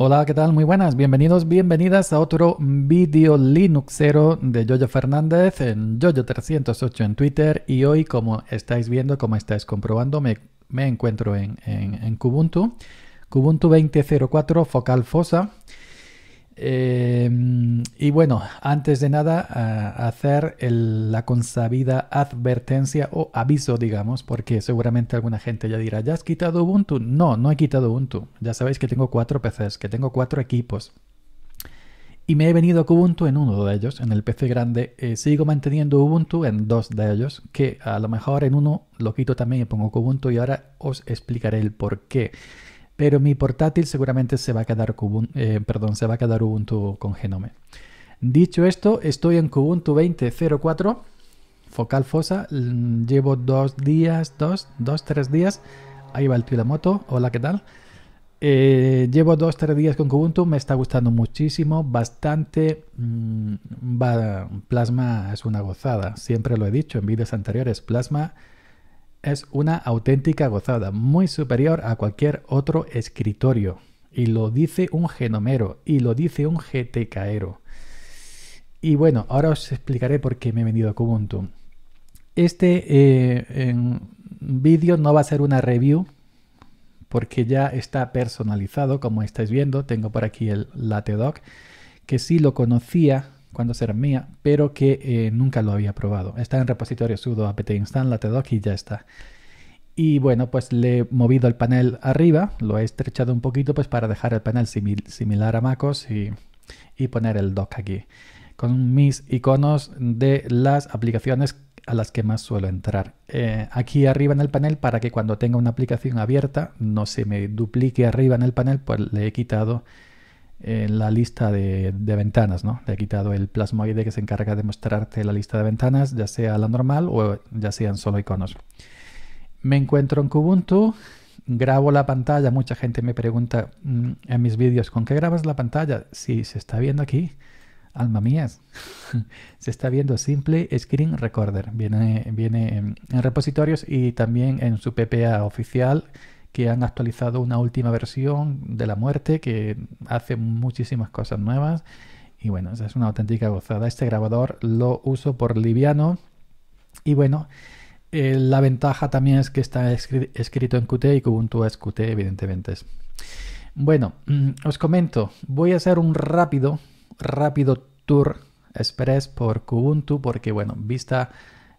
Hola, ¿qué tal? Muy buenas, bienvenidos, bienvenidas a otro vídeo Linuxero de Jojo Fernández en jojo 308 en Twitter y hoy como estáis viendo, como estáis comprobando, me, encuentro en, en, en Kubuntu, Kubuntu 20.04 Focal Fosa eh, y bueno, antes de nada, hacer la consabida advertencia o aviso, digamos, porque seguramente alguna gente ya dirá, ¿ya has quitado Ubuntu? No, no he quitado Ubuntu. Ya sabéis que tengo cuatro PCs, que tengo cuatro equipos. Y me he venido a Ubuntu en uno de ellos, en el PC grande. Eh, sigo manteniendo Ubuntu en dos de ellos, que a lo mejor en uno lo quito también y pongo Ubuntu y ahora os explicaré el por qué pero mi portátil seguramente se va a quedar, eh, va a Ubuntu con Genome. Dicho esto, estoy en Ubuntu 20.04, focal fosa, llevo dos días, dos, dos, tres días, ahí va el tío moto, hola, ¿qué tal? Eh, llevo dos, tres días con Ubuntu, me está gustando muchísimo, bastante, mm, Plasma es una gozada, siempre lo he dicho en vídeos anteriores, Plasma es una auténtica gozada, muy superior a cualquier otro escritorio. Y lo dice un genomero, y lo dice un GTKero. Y bueno, ahora os explicaré por qué me he venido a Kubuntu. Este eh, vídeo no va a ser una review, porque ya está personalizado, como estáis viendo. Tengo por aquí el Latedoc, que sí lo conocía cuando será mía, pero que eh, nunca lo había probado. Está en repositorio sudo apt install, la y ya está. Y bueno, pues le he movido el panel arriba, lo he estrechado un poquito pues para dejar el panel similar a MacOS y, poner el dock aquí. Con mis iconos de las aplicaciones a las que más suelo entrar. Eh, aquí arriba en el panel, para que cuando tenga una aplicación abierta no se me duplique arriba en el panel, pues le he quitado en la lista de, ventanas, ¿no? he quitado el plasmoide que se encarga de mostrarte la lista de ventanas, ya sea la normal o ya sean solo iconos. Me encuentro en Kubuntu, grabo la pantalla, mucha gente me pregunta mm, en mis vídeos, ¿con qué grabas la pantalla? Si se está viendo aquí, alma mía, se está viendo Simple Screen Recorder, viene, viene en repositorios y también en su PPA oficial, que han actualizado una última versión de la muerte que hace muchísimas cosas nuevas. Y bueno, esa es una auténtica gozada. Este grabador lo uso por liviano. Y bueno, eh, la ventaja también es que está escrito en Qt y Kubuntu es Qt, evidentemente. Bueno, mm, os comento, voy a hacer un rápido, rápido tour express por Kubuntu porque, bueno, vista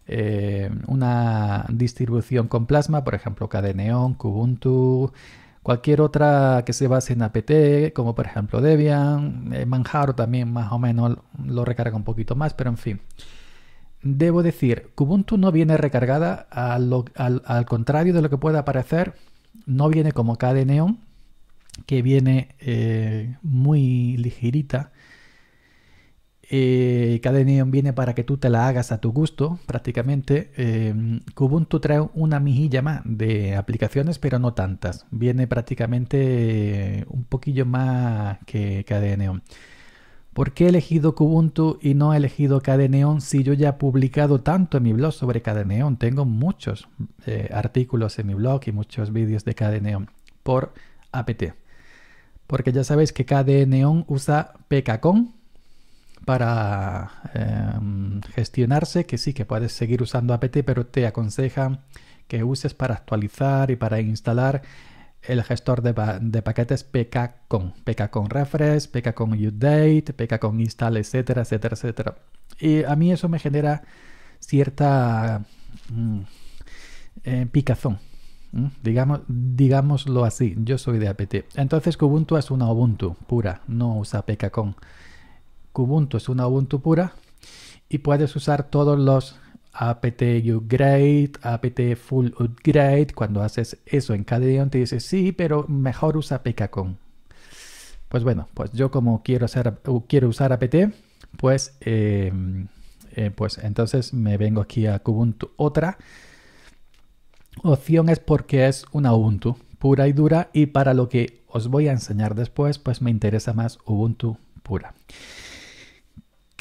eh, una distribución con plasma, por ejemplo Neon, Kubuntu, cualquier otra que se base en apt, como por ejemplo Debian, eh, Manjaro también más o menos lo recarga un poquito más, pero en fin. Debo decir, Kubuntu no viene recargada, al, contrario de lo que pueda parecer, no viene como KDE Neon, que viene eh, muy ligerita eh, Neon viene para que tú te la hagas a tu gusto, prácticamente. Eh, Kubuntu trae una mijilla más de aplicaciones, pero no tantas. Viene prácticamente eh, un poquillo más que KDE Neon. ¿Por qué he elegido Kubuntu y no he elegido KDE Neon si yo ya he publicado tanto en mi blog sobre KDE Neon? Tengo muchos eh, artículos en mi blog y muchos vídeos de KDE Neon por APT. Porque ya sabéis que KDE Neon usa PKCON para em, gestionarse, que sí, que puedes seguir usando apt, pero te aconseja que uses para actualizar y para instalar el gestor de, de paquetes pkcon, pkcon refresh, pkcon update, pkcon install, etcétera, etcétera, etcétera. Y a mí eso me genera cierta mm, eh, picazón, digamos, digámoslo así, yo soy de apt. Entonces ubuntu es una Ubuntu pura, no usa pkcon. Kubuntu es una Ubuntu pura y puedes usar todos los apt upgrade, apt full upgrade. Cuando haces eso en KDE, te dices sí, pero mejor usa pkcon. Pues bueno, pues yo como quiero uh, quiero usar apt, pues em, eh, pues entonces me vengo aquí a Kubuntu. Otra opción es porque es una Ubuntu pura y dura y para lo que os voy a enseñar después, pues me interesa más Ubuntu pura.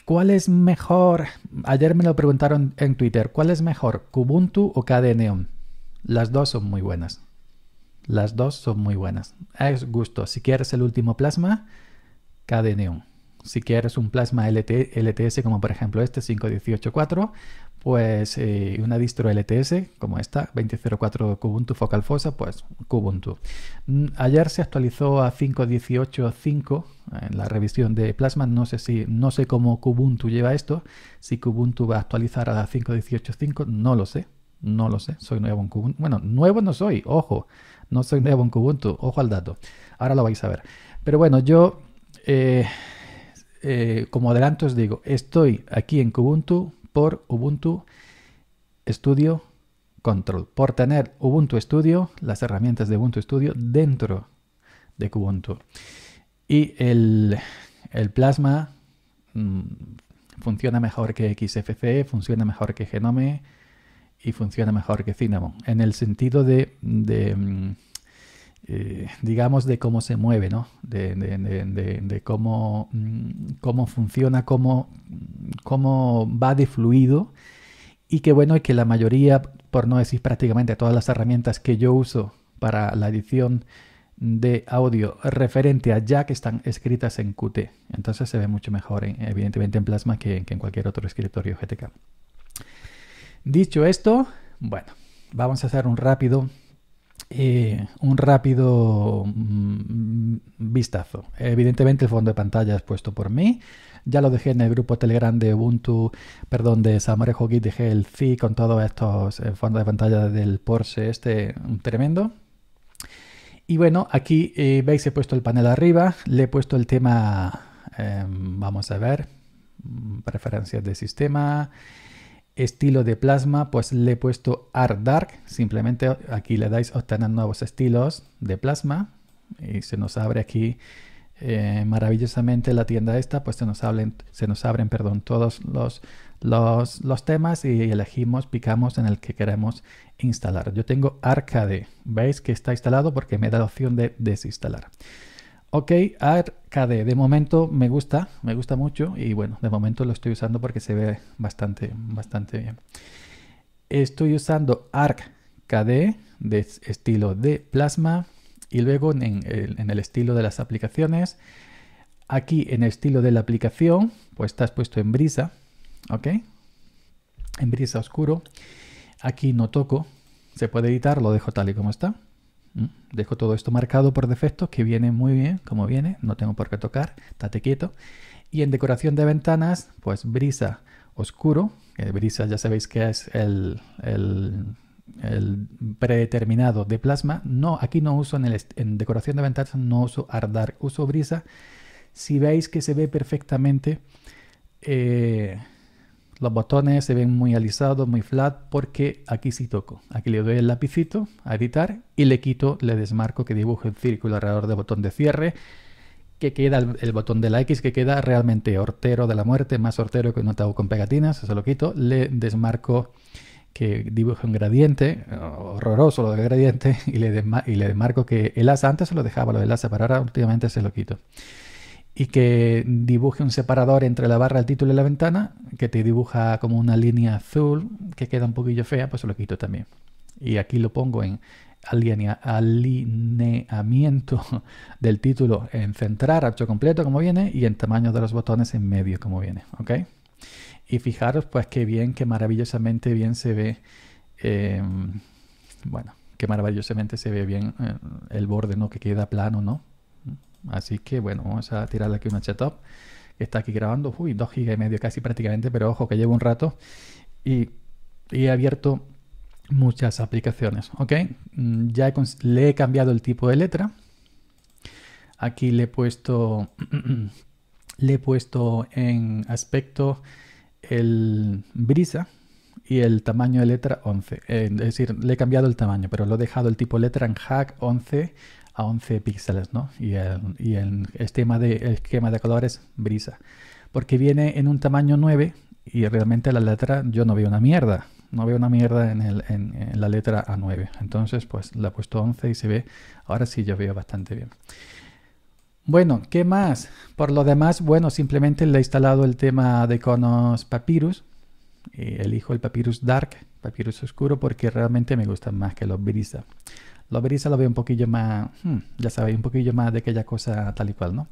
¿Cuál es mejor? Ayer me lo preguntaron en Twitter. ¿Cuál es mejor, Kubuntu o KDE Las dos son muy buenas. Las dos son muy buenas. Es gusto. Si quieres el último plasma, KDE si quieres un plasma LTS como por ejemplo este 5184, pues eh, una distro LTS como esta 20.04 Kubuntu Focal Fossa, pues Kubuntu. Mm, ayer se actualizó a 5.18.5 en la revisión de Plasma, no sé si no sé cómo Kubuntu lleva esto, si Kubuntu va a actualizar a 5.18.5, no lo sé. No lo sé, soy nuevo en Kubuntu. Bueno, nuevo no soy, ojo, no soy nuevo en Kubuntu, ojo al dato. Ahora lo vais a ver. Pero bueno, yo eh, eh, como adelanto os digo, estoy aquí en Kubuntu por Ubuntu Studio Control, por tener Ubuntu Studio, las herramientas de Ubuntu Studio dentro de Kubuntu. Y el, plasma mm, funciona mejor que XFCE, funciona mejor que Genome y funciona mejor que Cinnamon. En el sentido de mm, eh, digamos, de cómo se mueve, ¿no? De, cómo, mm, cómo, funciona, cómo, cómo va de fluido. Y que bueno, que la mayoría, por no decir prácticamente todas las herramientas que yo uso para la edición de audio referente a Jack están escritas en Qt. Entonces se ve mucho mejor, evidentemente, en Plasma que, que en cualquier otro escritorio GTK. Dicho esto, bueno, vamos a hacer un rápido un rápido mm, vistazo. Evidentemente el fondo de pantalla es puesto por mí. Ya lo dejé en el grupo Telegram de Ubuntu, perdón, de Samorejo Git, dejé el fi con todos estos eh, fondos de pantalla del Porsche este mm, tremendo. Y bueno, aquí eh, veis he puesto el panel arriba, le he puesto el tema, em, vamos a ver, mm, preferencias de sistema, estilo de plasma, pues le he puesto Art Dark. Simplemente aquí le dais obtener nuevos estilos de plasma y se nos abre aquí eh, maravillosamente la tienda esta, pues se nos, abren, se nos abren perdón, todos los, los, los, temas y elegimos, picamos en el que queremos instalar. Yo tengo Arcade, veis que está instalado porque me da la opción de desinstalar. Ok, Arcade, de momento me gusta, me gusta mucho y bueno, de momento lo estoy usando porque se ve bastante, bastante bien. Estoy usando Arcade de estilo de plasma y luego en el, en el estilo de las aplicaciones. Aquí en el estilo de la aplicación, pues estás puesto en brisa, ¿ok? En brisa oscuro. Aquí no toco, se puede editar, lo dejo tal y como está. Mm, dejo todo esto marcado por defecto, que viene muy bien, como viene, no tengo por qué tocar, estate quieto. Y en decoración de ventanas, pues brisa oscuro, brisa ya sabéis que es el, predeterminado de plasma. No, aquí no uso en, el, en decoración de ventanas, no uso ardar, uso brisa. Si veis que se ve perfectamente... Eh, los botones se ven muy alisados, muy flat, porque aquí sí toco. Aquí le doy el lapicito a editar y le quito, le desmarco que dibuje un círculo alrededor del botón de cierre, que queda el, botón de la X, que queda realmente hortero de la muerte, más hortero que un estaba con pegatinas, eso lo quito. Le desmarco que dibuje un gradiente, horroroso lo del gradiente, y le, desmarco que el asa, antes se lo dejaba lo del asa, pero últimamente se lo quito y que dibuje un separador entre la barra del título y la ventana, que te dibuja como una línea azul que queda un poquillo fea, pues lo quito también. Y aquí lo pongo en alineamiento del título en centrar, archivo completo como viene, y en tamaño de los botones en medio como viene, ¿ok? Y fijaros pues qué bien, qué maravillosamente bien se ve, em, bueno, qué maravillosamente se ve bien eh, el borde, ¿no? Que queda plano, ¿no? Así que bueno, vamos a tirarle aquí una chat up. está aquí grabando. Uy, 2 GB y medio casi prácticamente, pero ojo que llevo un rato. Y, he abierto muchas aplicaciones, ¿ok? Mm, ya le he cambiado el tipo de letra. Aquí le he puesto, le he puesto en aspecto el brisa y el tamaño de letra 11. Eh, es decir, le he cambiado el tamaño, pero lo he dejado el tipo letra en hack 11 a 11 píxeles, ¿no? Y el, esquema, de, colores brisa. Porque viene en un tamaño 9 y realmente la letra yo no veo una mierda. No veo una mierda en, la letra A9. Entonces, pues la he puesto 11 y se ve. Ahora sí yo veo bastante bien. Bueno, ¿qué más? Por lo demás, bueno, simplemente le he instalado el tema de iconos Papyrus. Y elijo el Papyrus Dark, Papyrus Oscuro, porque realmente me gustan más que los Brisa. Lo Berisa lo veo un poquillo más, hmm, ya sabéis, un poquillo más de aquella cosa tal y cual, ¿no?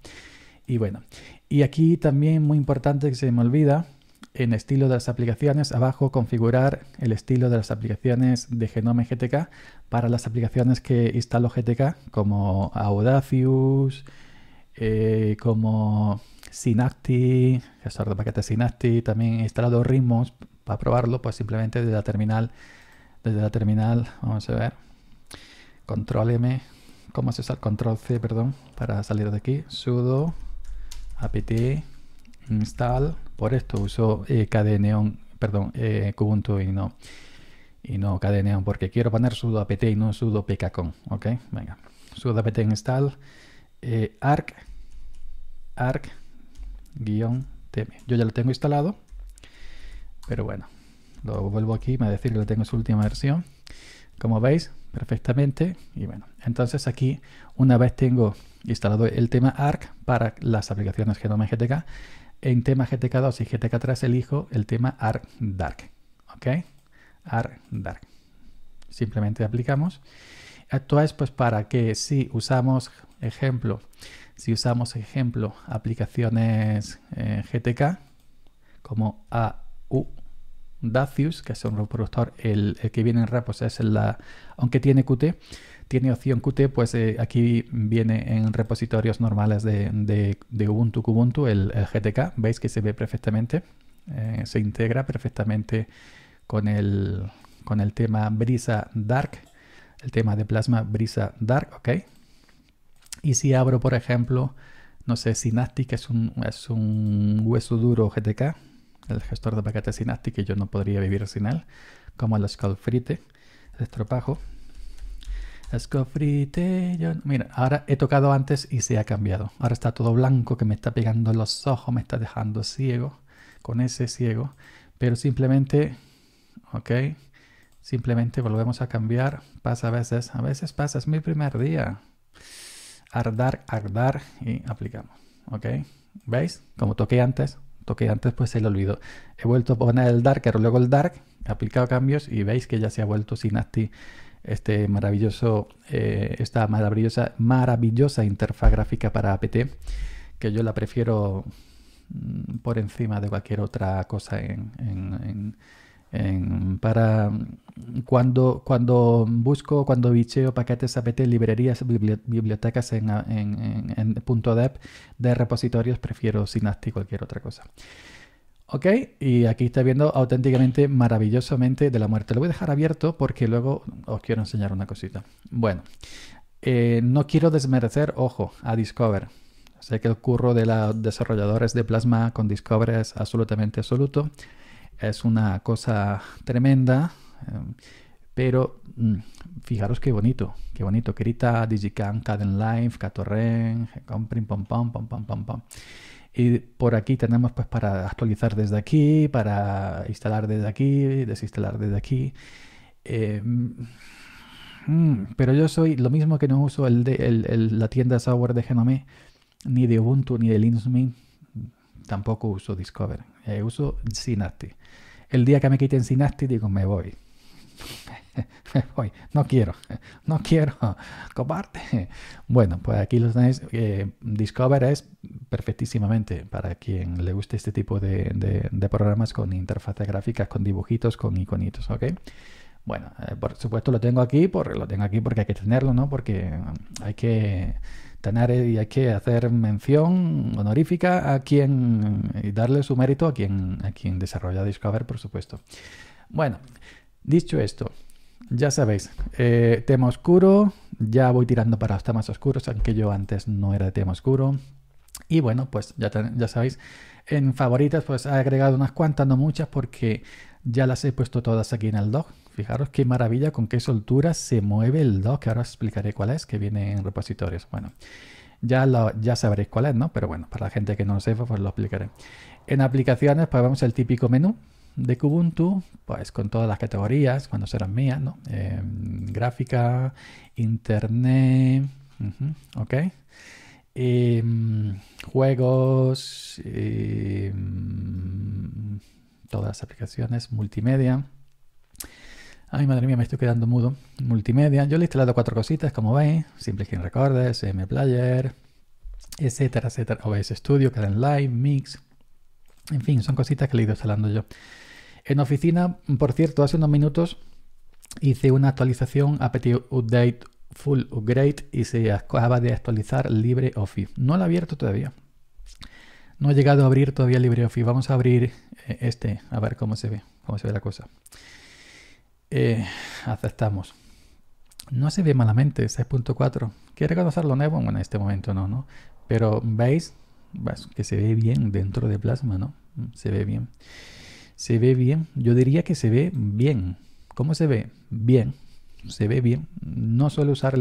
Y bueno, y aquí también muy importante que se me olvida, en estilo de las aplicaciones, abajo configurar el estilo de las aplicaciones de Genome GTK para las aplicaciones que instalo GTK, como Audacious, eh, como Synaptic, gestor de paquetes Synaptic, también he instalado ritmos para probarlo, pues simplemente desde la terminal, desde la terminal, vamos a ver, Control M, ¿cómo se usa? Control C, perdón, para salir de aquí. Sudo, apt, install. Por esto uso eh, KDNeon, perdón, eh, Kubuntu y no, y no KDNeon, porque quiero poner sudo apt y no sudo pkcon, ¿ok? Venga, sudo apt install, eh, arc, arc, guión, tm. Yo ya lo tengo instalado, pero bueno, lo vuelvo aquí, me va a decir que lo tengo su última versión como veis perfectamente. Y bueno, entonces aquí una vez tengo instalado el tema ARC para las aplicaciones Genome GTK, en tema GTK2 y GTK3 elijo el tema ARC Dark. ¿Ok? ARC Dark. Simplemente aplicamos. Esto es pues para que si usamos, ejemplo, si usamos, ejemplo, aplicaciones eh, GTK como AU, Dacius, que es un reproductor, el, que viene en RAP, pues, es la, aunque tiene Qt, tiene opción Qt, pues eh, aquí viene en repositorios normales de, de, Ubuntu Kubuntu, el, GTK, veis que se ve perfectamente, eh, se integra perfectamente con el, con el tema Brisa Dark, el tema de Plasma Brisa Dark, ¿ok? Y si abro, por ejemplo, no sé, Synaptic, que es un, es un hueso duro GTK, el gestor de paquetes Synaptic, que yo no podría vivir sin él, como el Skullfrite, el estropajo. yo... Mira, ahora he tocado antes y se ha cambiado. Ahora está todo blanco que me está pegando los ojos, me está dejando ciego, con ese ciego. Pero simplemente, ok, simplemente volvemos a cambiar. Pasa a veces, a veces pasa, es mi primer día. Ardar, ardar y aplicamos, ok. ¿Veis? Como toqué antes, que antes, pues se lo olvidó. He vuelto a poner el pero luego el Dark, he aplicado cambios y veis que ya se ha vuelto acti este maravilloso, eh, esta maravillosa, maravillosa interfaz gráfica para APT, que yo la prefiero mm, por encima de cualquier otra cosa en para cuando, cuando busco, cuando bicheo paquetes APT, librerías, bibliotecas en, en, de repositorios, prefiero Synaptic cualquier otra cosa. Ok, y aquí está viendo auténticamente, maravillosamente de la muerte. Lo voy a dejar abierto porque luego os quiero enseñar una cosita. Bueno, eh, no quiero desmerecer, ojo, a Discover. Sé que el curro de los desarrolladores de Plasma con Discover es absolutamente absoluto. Es una cosa tremenda, em, pero mm, fijaros qué bonito, qué bonito. Querita, Digicam, Caden Life, Catorren, pom, pom Y por aquí tenemos pues para actualizar desde aquí, para instalar desde aquí, desinstalar desde aquí. Em, mm, pero yo soy lo mismo que no uso el de, la tienda software de Genome, ni de Ubuntu, ni de Linux Mint tampoco uso Discover, eh, uso Synaptic. El día que me quiten Synaptic digo, me voy. me voy, no quiero, no quiero, comparte. Bueno, pues aquí los tenéis. Eh, Discover es perfectísimamente para quien le guste este tipo de, programas con interfaces gráficas, con dibujitos, con iconitos, ¿ok? Bueno, eh, por supuesto lo tengo aquí, por, lo tengo aquí porque hay que tenerlo, ¿no? Porque hay que Tanares, y hay que hacer mención honorífica a quien y darle su mérito a quien, a quien desarrolla Discover, por supuesto. Bueno, dicho esto, ya sabéis, eh, tema oscuro, ya voy tirando para los temas oscuros, aunque yo antes no era de tema oscuro. Y bueno, pues ya, ya sabéis, en favoritas pues he agregado unas cuantas, no muchas, porque ya las he puesto todas aquí en el dog Fijaros qué maravilla, con qué soltura se mueve el 2, que ahora os explicaré cuál es, que viene en repositorios. Bueno, ya, ya sabréis cuál es, ¿no? Pero bueno, para la gente que no lo sepa, pues lo explicaré. En aplicaciones, pues vemos el típico menú de Kubuntu, pues con todas las categorías, cuando serán mías, ¿no? Em, gráfica, internet, ok. Em, juegos, em, todas las aplicaciones, multimedia. Ay, madre mía, me estoy quedando mudo. Multimedia. Yo le he instalado cuatro cositas, como veis. Simple Skin Recorder, SM Player, etcétera, etcétera. OBS Studio, en Live, Mix. En fin, son cositas que le he ido instalando yo. En oficina, por cierto, hace unos minutos hice una actualización Apple Update Full Upgrade y se acaba de actualizar LibreOffice. No lo he abierto todavía. No he llegado a abrir todavía LibreOffice. Vamos a abrir eh, este, a ver cómo se ve, cómo se ve la cosa. Eh, aceptamos. No se ve malamente 6.4. ¿Quiere conocer lo nuevo? Bueno, en este momento no, ¿no? Pero veis pues, que se ve bien dentro de Plasma, ¿no? Mm, se ve bien. Se ve bien. Yo diría que se ve bien. ¿Cómo se ve? Bien. Se ve bien. No suelo usar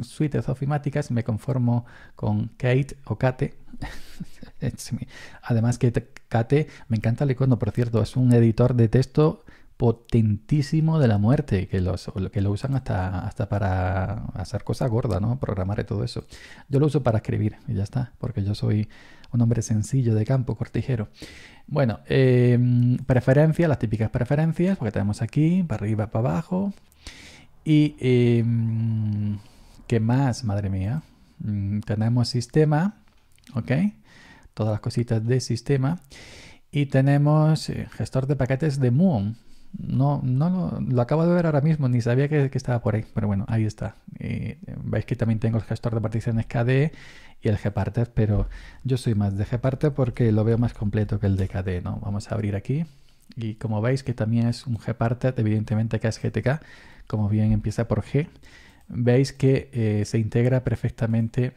suites ofimáticas, me conformo con Kate o Kate. Además que Kate, me encanta el icono, por cierto, es un editor de texto potentísimo de la muerte, que, que lo usan hasta, hasta para hacer cosas gordas, ¿no? Programar y todo eso. Yo lo uso para escribir y ya está, porque yo soy un hombre sencillo de campo, cortijero. Bueno, em, preferencias, las típicas preferencias, porque tenemos aquí, para arriba, para abajo. Y, em, ¿qué más? Madre mía. Mm, tenemos sistema, ¿ok? Todas las cositas de sistema. Y tenemos eh, gestor de paquetes de Moon. No, no lo, lo, acabo de ver ahora mismo, ni sabía que, estaba por ahí, pero bueno, ahí está. Eh, veis que también tengo el gestor de particiones KDE y el Gparted pero yo soy más de Gparted porque lo veo más completo que el de KDE, ¿no? Vamos a abrir aquí y como veis que también es un Gparted, evidentemente que es GTK, como bien empieza por G, veis que eh, se integra perfectamente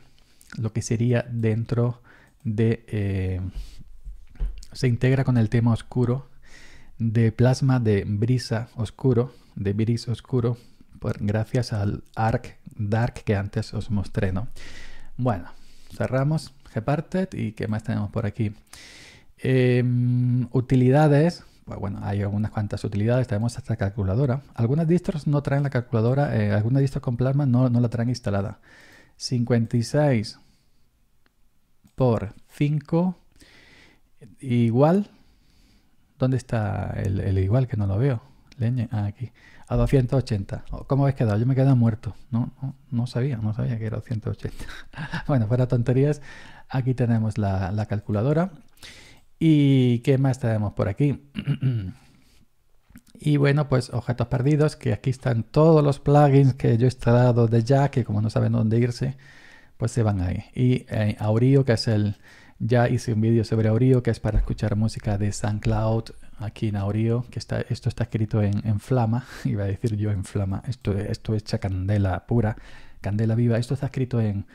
lo que sería dentro de... Eh, se integra con el tema oscuro de plasma de brisa oscuro, de bris oscuro, por, gracias al arc dark que antes os mostré, ¿no? Bueno, cerramos Geparted y ¿qué más tenemos por aquí? Em, utilidades, pues bueno, hay algunas cuantas utilidades, tenemos esta calculadora. Algunas distros no traen la calculadora, eh, algunas distros con plasma no, no la traen instalada. 56 por 5 igual ¿Dónde está el, igual que no lo veo? Leñe, ah, aquí. A 280. ¿Cómo habéis quedado? Yo me he quedado muerto. No, no, sabía, no sabía que era 280. bueno, fuera tonterías, aquí tenemos la, calculadora. ¿Y qué más tenemos por aquí? Y bueno, pues objetos perdidos, que aquí están todos los plugins que yo he estado de ya que como no saben dónde irse, pues se van ahí. Y eh, que es el, ya hice un vídeo sobre Aurio, que es para escuchar música de SoundCloud aquí en Aurio, que está, esto está escrito en, en, flama, iba a decir yo en flama, esto, esto hecha candela pura, candela viva, esto está escrito en,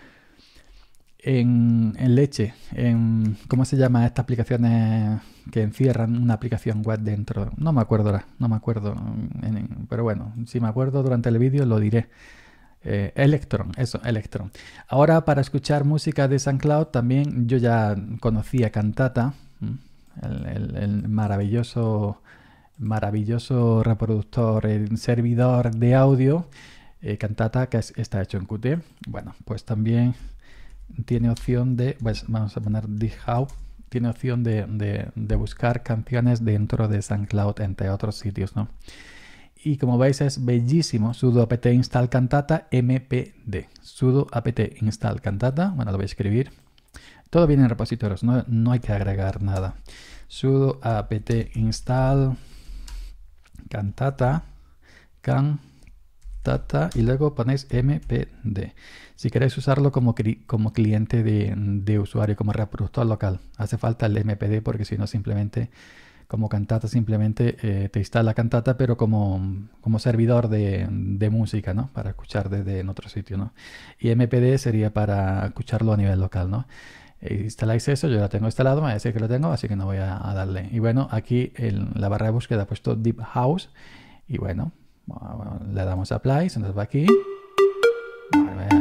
en, leche, en cómo se llama estas aplicaciones eh, que encierran una aplicación web dentro. No me acuerdo ahora, no me acuerdo, mm, pero bueno, si me acuerdo durante el vídeo lo diré. Eh, Electron, eso, Electron. Ahora para escuchar música de Cloud, también yo ya conocía Cantata, el, maravilloso, maravilloso reproductor, el servidor de audio eh, Cantata que está hecho en Qt. Bueno, pues también tiene opción de, pues vamos a poner how tiene opción de, buscar canciones dentro de Cloud, entre otros sitios, ¿no? y como veis es bellísimo, sudo apt install cantata mpd, sudo apt install cantata, bueno, lo voy a escribir, todo viene en repositorios, no, hay que agregar nada, sudo apt install cantata, cantata y luego ponéis mpd, si queréis usarlo como, como cliente de, de usuario, como reproductor local, hace falta el mpd porque si no simplemente como cantata simplemente eh, te instala cantata, pero como, servidor de, música, ¿no? Para escuchar desde en otro sitio, ¿no? Y MPD sería para escucharlo a nivel local, ¿no? Eh, instaláis eso, yo la tengo instalado, me dice que lo tengo, así que no voy a, darle. Y bueno, aquí en la barra de búsqueda he puesto Deep House y bueno, le damos a play, se nos va aquí.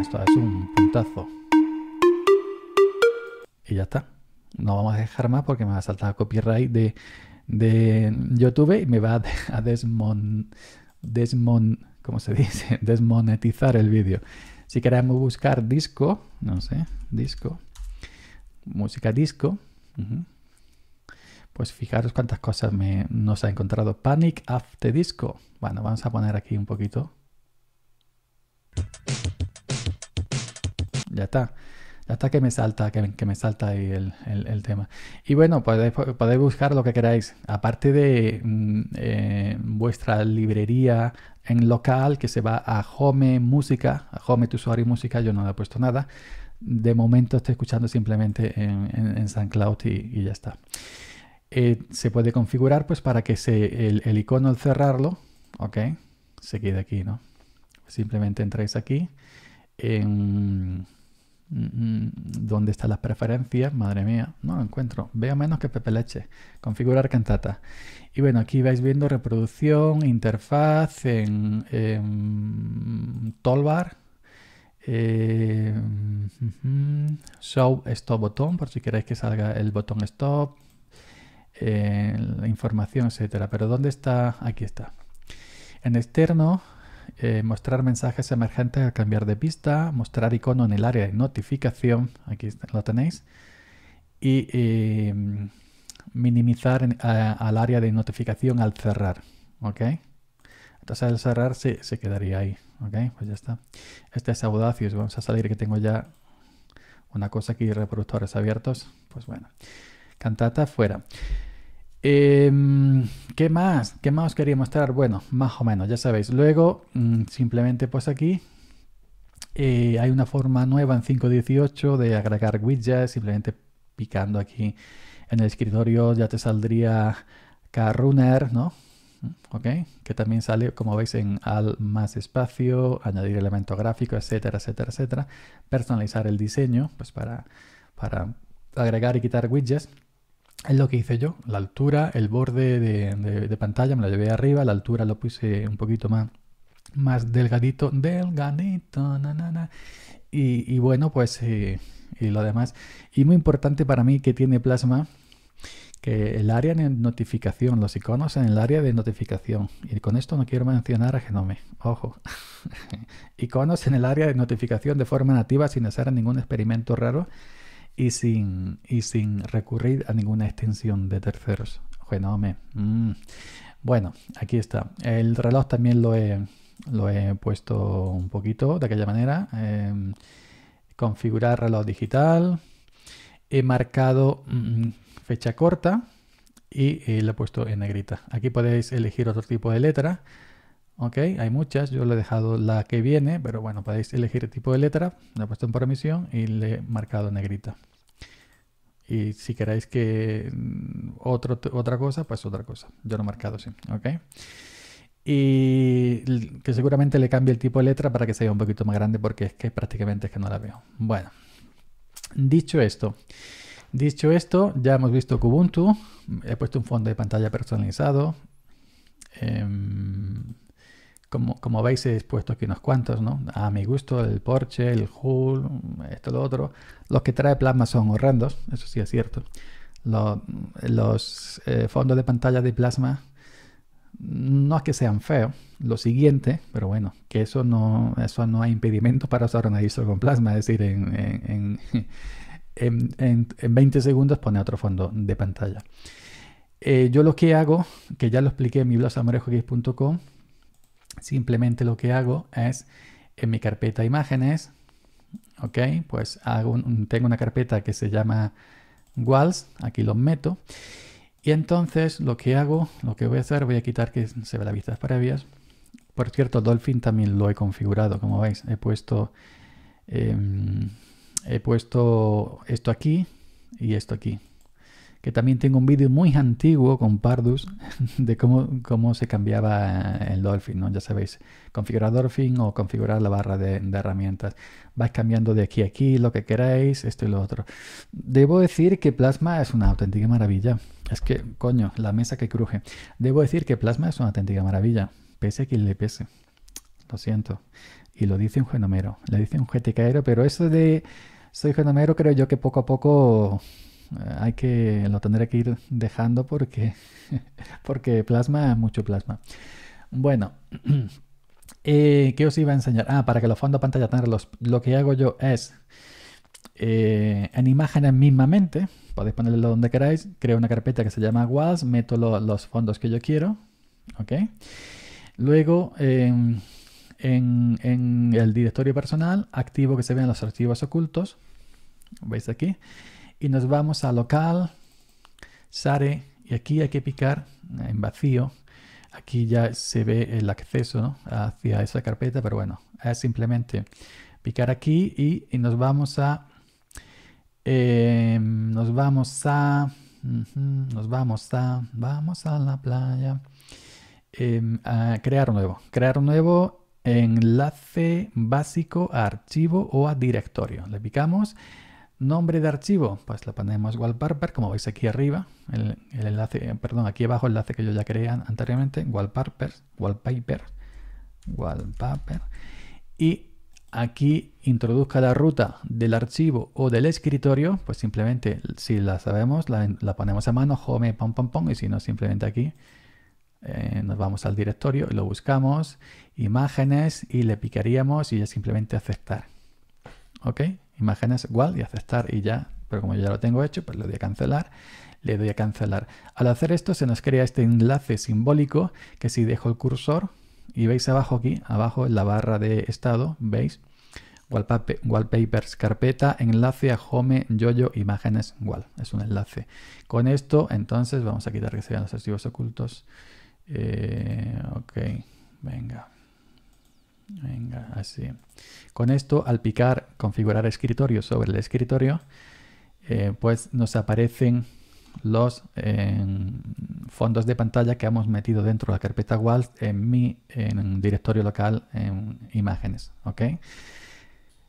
esto es un puntazo. Y ya está. No vamos a dejar más porque me va a saltar copyright de de YouTube y me va a desmon, desmon se dice? desmonetizar el vídeo. Si queremos buscar disco, no sé, disco, música disco, pues fijaros cuántas cosas nos ha encontrado. Panic After Disco. Bueno, vamos a poner aquí un poquito. Ya está hasta que me salta, que, me salta ahí el, tema. Y bueno, podéis, buscar lo que queráis. Aparte de mm, eh, vuestra librería en local, que se va a Home Música, a Home y Música, yo no le he puesto nada. De momento estoy escuchando simplemente en, en, SoundCloud y, ya está. Eh, se puede configurar pues para que se, el, icono al cerrarlo, ok, se quede aquí, ¿no? Simplemente entráis aquí. En, Mm, mm, ¿Dónde están las preferencias? Madre mía, no lo encuentro. Veo menos que Pepe Configurar cantata. Y bueno, aquí vais viendo reproducción, interfaz, en, toolbar. Eh, mm, show stop botón, por si queréis que salga el botón stop. Eh, la información, etcétera. Pero ¿dónde está? Aquí está. En externo, eh, mostrar mensajes emergentes al cambiar de pista, mostrar icono en el área de notificación, aquí lo tenéis, y em, minimizar al área de notificación al cerrar, ¿ok? Entonces al cerrar se quedaría ahí, Pues ya está. Este es Audacious, vamos a salir que tengo ya una cosa aquí, reproductores abiertos, pues bueno. Cantata fuera. Em, ¿Qué más? ¿Qué más os quería mostrar? Bueno, más o menos, ya sabéis. Luego, mm, simplemente pues aquí eh, hay una forma nueva en 5.18 de agregar widgets. Simplemente picando aquí en el escritorio ya te saldría Carrunner, ¿no? Mm, ¿Ok? Que también sale, como veis, en al más espacio, añadir elemento gráfico, etcétera, etcétera, etcétera. Personalizar el diseño, pues para, para agregar y quitar widgets es lo que hice yo. La altura, el borde de, pantalla me lo llevé arriba, la altura lo puse un poquito más, más delgadito, delgadito, na, Y, bueno, pues eh, y, lo demás. Y muy importante para mí que tiene Plasma, que el área de notificación, los iconos en el área de notificación. Y con esto no quiero mencionar a Genome, ojo. iconos en el área de notificación de forma nativa sin hacer ningún experimento raro y sin, y sin recurrir a ninguna extensión de terceros. Bueno, mm. bueno, aquí está. El reloj también lo he, lo he puesto un poquito de aquella manera. Em, configurar reloj digital. He marcado mm, fecha corta y, y eh, lo he puesto en negrita. Aquí podéis elegir otro tipo de letra ¿ok? Hay muchas, yo le he dejado la que viene, pero bueno, podéis elegir el tipo de letra, la he puesto en permisión y le he marcado negrita. Y si queréis que mm, otra cosa, pues otra cosa. Yo lo he marcado así, ¿ok? Y que seguramente le cambie el tipo de letra para que sea un poquito más grande porque es que prácticamente es que no la veo. Bueno, dicho esto, dicho esto, ya hemos visto Kubuntu, he puesto un fondo de pantalla personalizado. Em, como, veis, he puesto aquí unos cuantos, ¿no? A mi gusto, el Porsche, el Hull, esto, lo otro. Los que trae plasma son horrendos, eso sí es cierto. Los, eh, fondos de pantalla de plasma no es que sean feos, lo siguiente, pero bueno, que eso no, eso no hay impedimento para usar una ISO con plasma, es decir, en, en, 20 segundos pone otro fondo de pantalla. Eh, yo lo que hago, que ya lo expliqué en mi blog Simplemente lo que hago es en mi carpeta imágenes, ok, pues tengo una carpeta que se llama walls, aquí lo meto. Y entonces lo que hago, lo que voy a hacer, voy a quitar que se ve vista de previas. Por cierto, Dolphin también lo he configurado, como veis. He puesto, em, he puesto esto aquí y esto aquí también tengo un vídeo muy antiguo con Pardus de cómo, cómo se cambiaba el Dolphin, ¿no? Ya sabéis, configurar Dolphin o configurar la barra de, de, herramientas. Vais cambiando de aquí a aquí lo que queráis, esto y lo otro. Debo decir que Plasma es una auténtica maravilla. Es que, coño, la mesa que cruje. Debo decir que Plasma es una auténtica maravilla, pese a quien le pese. Lo siento. Y lo dice un genomero, le dice un GTKero, pero eso de soy genomero creo yo que poco a poco eh, hay que, lo tendré que ir dejando porque, porque plasma, mucho plasma. Bueno, eh, ¿qué os iba a enseñar? Ah, para que los fondos pantalla los... lo que hago yo es eh, en imágenes mismamente, podéis ponerlo donde queráis, creo una carpeta que se llama Walls, meto los fondos que yo quiero, ¿ok? Luego... en, en, el directorio personal, activo que se vean los archivos ocultos. ¿Veis aquí? y nos vamos a local, Sare, y aquí hay que picar eh, en vacío. Aquí ya se ve el acceso hacia esa carpeta, pero bueno, es simplemente picar aquí y, nos vamos a... Em, nos vamos a... nos vamos a... Vamos a la playa. Em, a crear nuevo. Crear nuevo enlace básico a archivo o a directorio. Le picamos Nombre de archivo, pues lo ponemos wallpaper, como veis aquí arriba, el, enlace, eh, perdón, aquí abajo el enlace que yo ya creé anteriormente, wallpaper, wallpaper, wallpaper. Y aquí introduzca la ruta del archivo o del escritorio, pues simplemente si la sabemos, la, ponemos a mano, home, pom, pom, pom, y si no, simplemente aquí eh, nos vamos al directorio y lo buscamos, imágenes y le picaríamos y ya simplemente aceptar. ¿Ok? imágenes igual y aceptar y ya, pero como yo ya lo tengo hecho, pues le doy a cancelar, le doy a cancelar. Al hacer esto se nos crea este enlace simbólico que si dejo el cursor y veis abajo aquí, abajo en la barra de estado, veis, wallpapers carpeta, enlace a home, yoyo, imágenes, igual es un enlace. Con esto entonces vamos a quitar que sean los archivos ocultos. Eh, ok, venga. Venga, así. Con esto, al picar configurar escritorio sobre el escritorio, eh, pues nos aparecen los em, fondos de pantalla que hemos metido dentro de la carpeta Walls en mi directorio local en imágenes. ¿ok?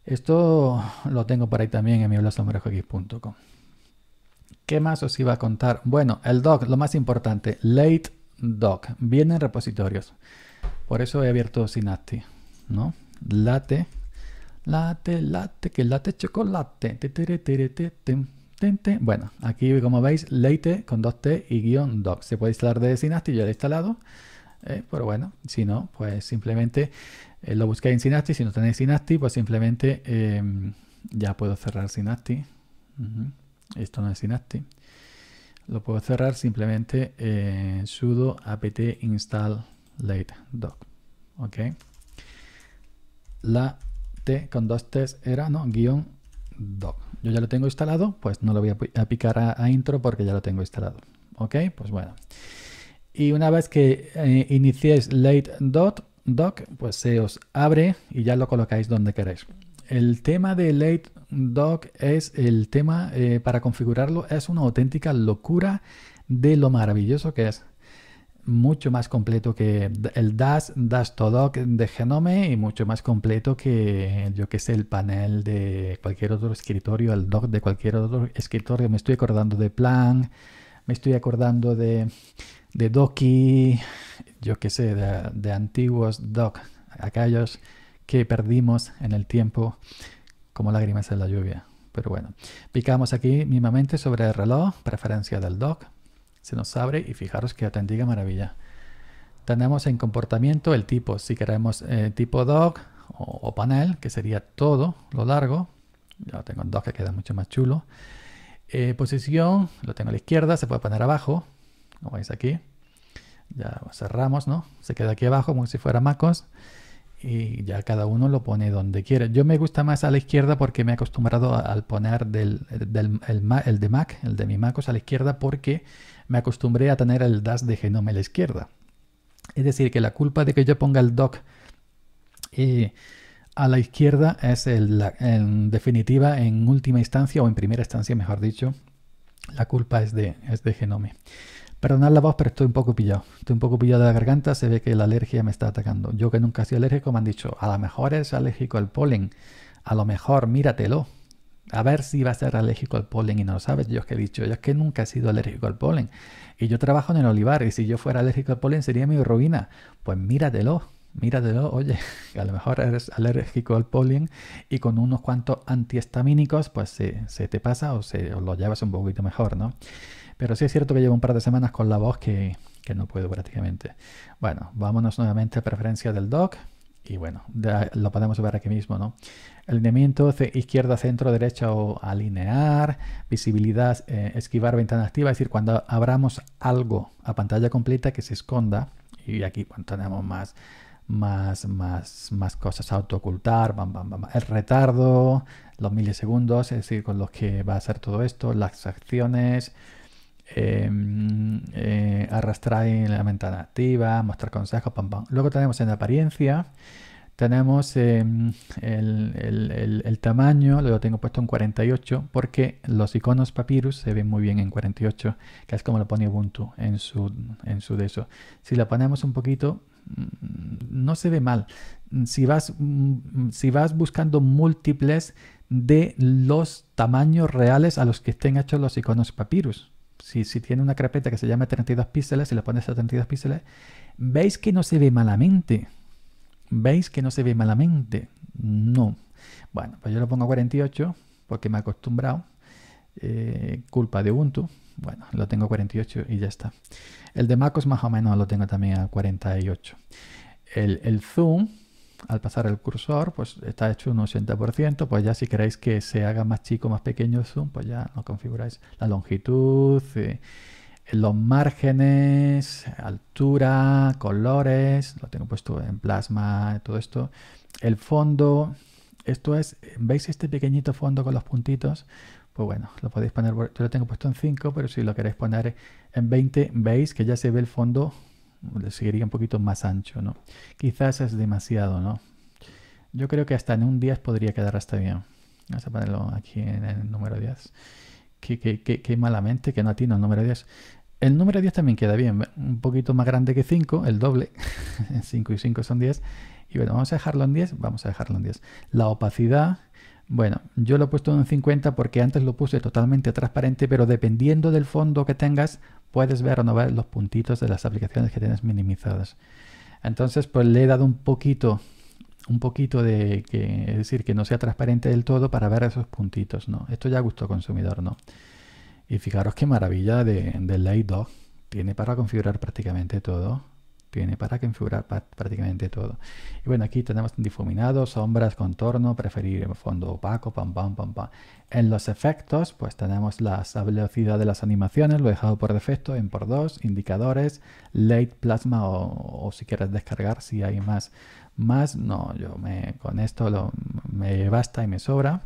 Esto lo tengo por ahí también en mi blog ¿Qué más os iba a contar? Bueno, el doc, lo más importante, late doc, vienen repositorios. Por eso he abierto Synaptic. ¿no? Late, late, late, que late chocolate. Bueno, aquí como veis, late con dos t y guión doc. Se puede instalar de Synaptic, ya lo he instalado. Eh, pero bueno, si no, pues simplemente eh, lo busqué en Synaptic. Si no tenéis Synaptic, pues simplemente eh, ya puedo cerrar Synaptic. Esto no es Synaptic. Lo puedo cerrar simplemente sudo apt install late doc. ¿Ok? la T con dos T's era, no, guión doc. Yo ya lo tengo instalado, pues no lo voy a picar a, intro porque ya lo tengo instalado. ¿Ok? Pues bueno. Y una vez que eh, iniciéis late doc, pues se os abre y ya lo colocáis donde queréis. El tema de late doc es el tema eh, para configurarlo, es una auténtica locura de lo maravilloso que es mucho más completo que el DAS, DAS doc de Genome y mucho más completo que, yo que sé, el panel de cualquier otro escritorio, el doc de cualquier otro escritorio. Me estoy acordando de Plan, me estoy acordando de, de Doki, yo que sé, de, antiguos doc, aquellos que perdimos en el tiempo como lágrimas en la lluvia. Pero bueno, picamos aquí mismamente sobre el reloj, preferencia del doc, se nos abre y fijaros que atendida maravilla. Tenemos en comportamiento el tipo, si queremos eh, tipo dog o, panel, que sería todo lo largo. lo tengo en dog que queda mucho más chulo. Eh, posición, lo tengo a la izquierda, se puede poner abajo, como veis aquí. Ya cerramos, ¿no? Se queda aquí abajo como si fuera MacOS y ya cada uno lo pone donde quiere. Yo me gusta más a la izquierda porque me he acostumbrado al poner del, el, de Mac, el de mi MacOS a la izquierda porque me acostumbré a tener el DAS de genoma a la izquierda. Es decir, que la culpa de que yo ponga el doc eh, a la izquierda es en definitiva, en última instancia o en primera instancia, mejor dicho, la culpa es de, es de genome. Perdonad la voz, pero estoy un poco pillado. Estoy un poco pillado de la garganta, se ve que la alergia me está atacando. Yo que nunca he sido alérgico, me han dicho, a lo mejor es alérgico al polen. A lo mejor, míratelo. A ver si va a ser alérgico al polen y no lo sabes. Yo es que he dicho, yo es que nunca he sido alérgico al polen. Y yo trabajo en el olivar y si yo fuera alérgico al polen sería mi ruina. Pues míratelo, míratelo. Oye, a lo mejor eres alérgico al polen y con unos cuantos antihistamínicos pues se, te pasa o, se, lo llevas un poquito mejor, ¿no? Pero sí es cierto que llevo un par de semanas con la voz que, que no puedo prácticamente. Bueno, vámonos nuevamente a preferencia del doc y bueno, lo podemos ver aquí mismo, ¿no? alineamiento izquierda, centro, derecha o alinear, visibilidad, eh, esquivar ventana activa, es decir, cuando abramos algo a pantalla completa que se esconda, y aquí cuando tenemos más, más, más, cosas, autoocultar, ocultar, el retardo, los milisegundos, es decir, con los que va a ser todo esto, las acciones, em, eh, arrastrar en la ventana activa, mostrar consejos, pam, pam. Luego tenemos en apariencia, tenemos em, el, tamaño, lo tengo puesto en 48 porque los iconos Papyrus se ven muy bien en 48, que es como lo pone Ubuntu en su, en su de eso. Si lo ponemos un poquito, mm, no se ve mal. Si vas, mm, si vas buscando múltiples de los tamaños reales a los que estén hechos los iconos Papyrus. Si, tiene una carpeta que se llama 32 píxeles, y la pones a 32 píxeles, veis que no se ve malamente ¿Veis que no se ve malamente? No. Bueno, pues yo lo pongo a 48 porque me he acostumbrado. Eh, culpa de Ubuntu. Bueno, lo tengo a 48 y ya está. El de MacOS más o menos lo tengo también a 48. El, zoom, al pasar el cursor, pues está hecho un 80%. Pues ya si queréis que se haga más chico, más pequeño el zoom, pues ya lo configuráis. La longitud... Eh, los márgenes, altura, colores, lo tengo puesto en plasma, todo esto. El fondo, esto es, ¿veis este pequeñito fondo con los puntitos? Pues bueno, lo podéis poner, yo lo tengo puesto en 5, pero si lo queréis poner en 20, veis que ya se ve el fondo, le seguiría un poquito más ancho, ¿no? Quizás es demasiado, ¿no? Yo creo que hasta en un 10 podría quedar hasta bien. Vamos a ponerlo aquí en el número 10. Qué, qué, qué, malamente que no atino el número 10. El número 10 también queda bien, un poquito más grande que 5, el doble. 5 y 5 son 10. Y bueno, vamos a dejarlo en 10, vamos a dejarlo en 10. La opacidad, bueno, yo lo he puesto en 50 porque antes lo puse totalmente transparente, pero dependiendo del fondo que tengas, puedes ver o no ver los puntitos de las aplicaciones que tienes minimizadas. Entonces, pues le he dado un poquito, un poquito de que, es decir, que no sea transparente del todo para ver esos puntitos, ¿no? Esto ya gusto consumidor, ¿no? Y fijaros qué maravilla de, de 2 Tiene para configurar prácticamente todo. Tiene para configurar prácticamente todo. Y bueno, aquí tenemos difuminado, sombras, contorno, preferir fondo opaco, pam, pam, pam, pam. En los efectos, pues tenemos la velocidad de las animaciones, lo he dejado por defecto en por 2, indicadores, late plasma o, si quieres descargar si hay más. Más, no, yo me, con esto me basta y me sobra.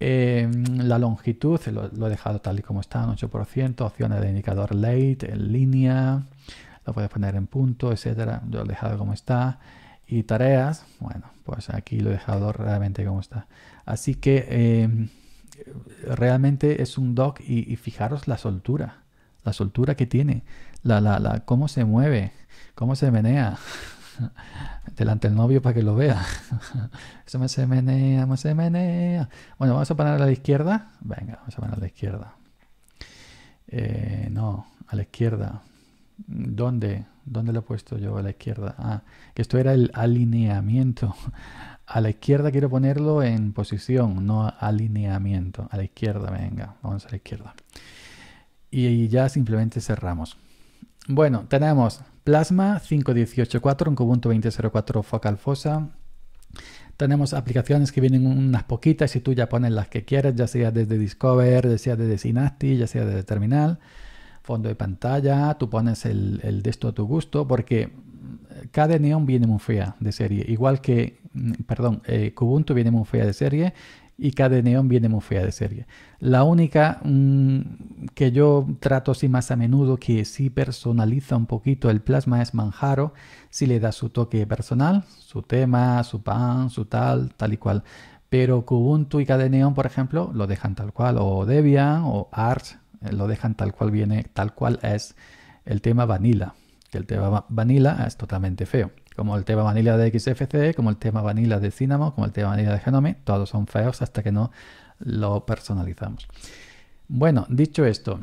Em, la longitud, lo, he dejado tal y como está, en 8%, opciones de indicador late, en línea, lo puedes poner en punto, etcétera. Yo lo he dejado como está. Y tareas, bueno, pues aquí lo he dejado realmente como está. Así que em, realmente es un doc y, fijaros la soltura, la soltura que tiene, la, la, la, cómo se mueve, cómo se menea delante del novio para que lo vea. Eso me se menea, me se menea. Bueno, vamos a poner a la izquierda. Venga, vamos a poner a la izquierda. Eh, no, a la izquierda. ¿Dónde? ¿Dónde lo he puesto yo a la izquierda? Ah, que esto era el alineamiento. A la izquierda quiero ponerlo en posición, no alineamiento. A la izquierda, venga, vamos a la izquierda. Y ya simplemente cerramos. Bueno, tenemos Plasma 5184, en Kubuntu 2004 focal fossa. Tenemos aplicaciones que vienen unas poquitas y tú ya pones las que quieras, ya sea desde Discover, ya sea desde Synaptic, ya sea desde Terminal, fondo de pantalla, tú pones el, el de esto a tu gusto, porque eh, cada neón viene muy fea de serie, igual que, mm, perdón, eh, Kubuntu viene muy fea de serie y Neon viene muy fea de serie. La única mm, que yo trato así más a menudo, que sí personaliza un poquito el plasma, es Manjaro. Si le da su toque personal, su tema, su pan, su tal, tal y cual. Pero Kubuntu y Cadeneon, por ejemplo, lo dejan tal cual. O Debian o Arch eh, lo dejan tal cual viene, tal cual es el tema Vanilla. Que el tema Vanilla es totalmente feo como el tema vanilla de XFC, como el tema vanilla de Cinnamon, como el tema vanilla de Genome, todos son feos hasta que no lo personalizamos. Bueno, dicho esto,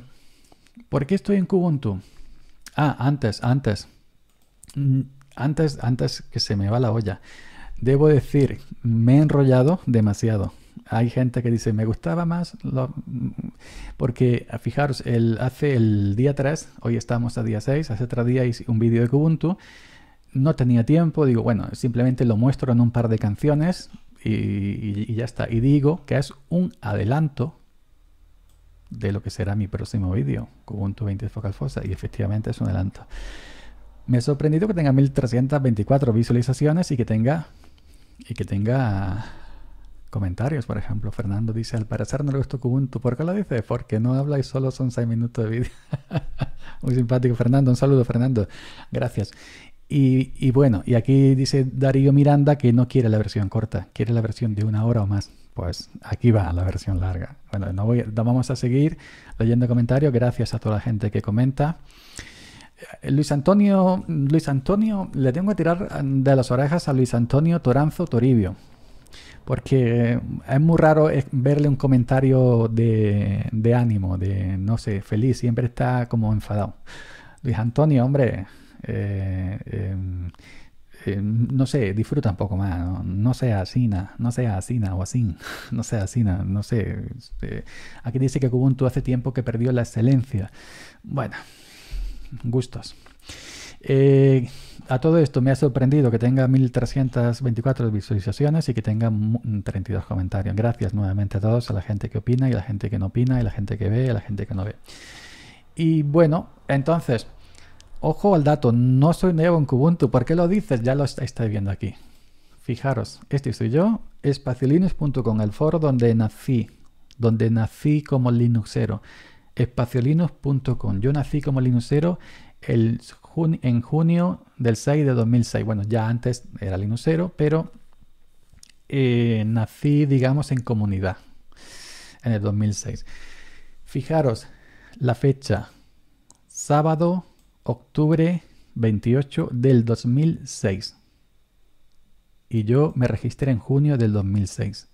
¿por qué estoy en Kubuntu? Ah, antes, antes, mm, antes, antes que se me va la olla. Debo decir, me he enrollado demasiado. Hay gente que dice, me gustaba más, lo... Mm, porque ah, fijaros, hace el día 3, hoy estamos a día 6, hace otro día hice un vídeo de Kubuntu no tenía tiempo, digo, bueno, simplemente lo muestro en un par de canciones y, ya está. Y digo que es un adelanto de lo que será mi próximo vídeo, Ubuntu 20 Focal Fossa, y efectivamente es un adelanto. Me ha sorprendido que tenga 1324 visualizaciones y que tenga y que tenga comentarios, por ejemplo, Fernando dice, al parecer no le gustó Kubuntu. ¿por qué lo dice? Porque no habla y solo son 6 minutos de vídeo. Muy simpático, Fernando, un saludo, Fernando, gracias. Y, bueno, y aquí dice Darío Miranda que no quiere la versión corta, quiere la versión de una hora o más. Pues aquí va la versión larga. Bueno, no voy, vamos a seguir leyendo comentarios. Gracias a toda la gente que comenta. Eh, Luis Antonio, Luis Antonio, le tengo que tirar de las orejas a Luis Antonio Toranzo Toribio. Porque es muy raro eh, verle un comentario de ánimo, de no sé, feliz. Siempre está como enfadado. Luis Antonio, hombre, eh, eh, eh, no sé, disfruta un poco más, no, sea asina, no sea asina o así, no sea asina, no sé. Este, aquí dice que Kubuntu hace tiempo que perdió la excelencia. Bueno, gustos. a todo esto me ha sorprendido que tenga 1324 visualizaciones y que tenga 32 comentarios. Gracias nuevamente a todos, a la gente que opina y a la gente que no opina y a la gente que ve y a la gente que no ve. Y bueno, entonces, Ojo al dato, no soy nuevo en Kubuntu. ¿Por qué lo dices? Ya lo estáis viendo aquí. Fijaros, este soy yo, espaciolinos.com, el foro donde nací, donde nací como linuxero. Espaciolinos.com. Yo nací como linuxero el en junio del 6 de 2006. Bueno, ya antes era linuxero, pero eh, nací, digamos, en comunidad en el 2006. Fijaros la fecha, sábado octubre 28 del 2006. Y yo me registré en junio del 2006.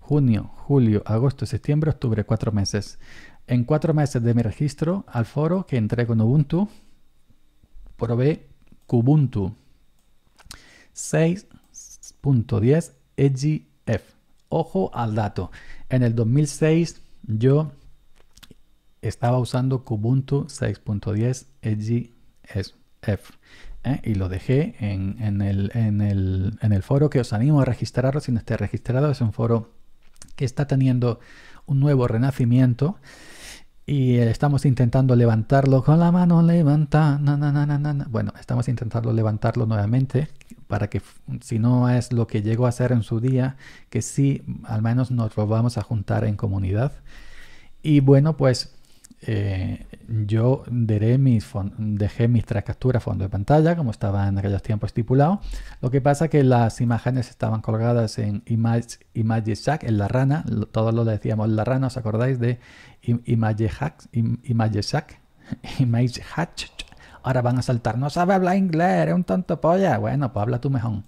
Junio, julio, agosto, septiembre, octubre, cuatro meses. En cuatro meses de mi registro al foro que entré con Ubuntu, probé Kubuntu 6.10 EGF. Ojo al dato. En el 2006 yo estaba usando Kubuntu 6.10 ¿eh? y lo dejé en, el, foro que os animo a registrarlo. si no esté registrado. Es un foro que está teniendo un nuevo renacimiento y eh, estamos intentando levantarlo con la mano levanta. Na, bueno, estamos intentando levantarlo nuevamente para que si no es lo que llegó a ser en su día, que sí, al menos nos vamos a juntar en comunidad. Y bueno, pues... Eh, yo dejé mis tres capturas fondo de pantalla, como estaba en aquellos tiempos estipulado. Lo que pasa es que las imágenes estaban colgadas en Image, Image en la rana. Todos lo decíamos la rana, ¿os acordáis de Image Hack? Ahora van a saltar, no sabe hablar inglés, eres un tonto polla. Bueno, pues habla tú mejor.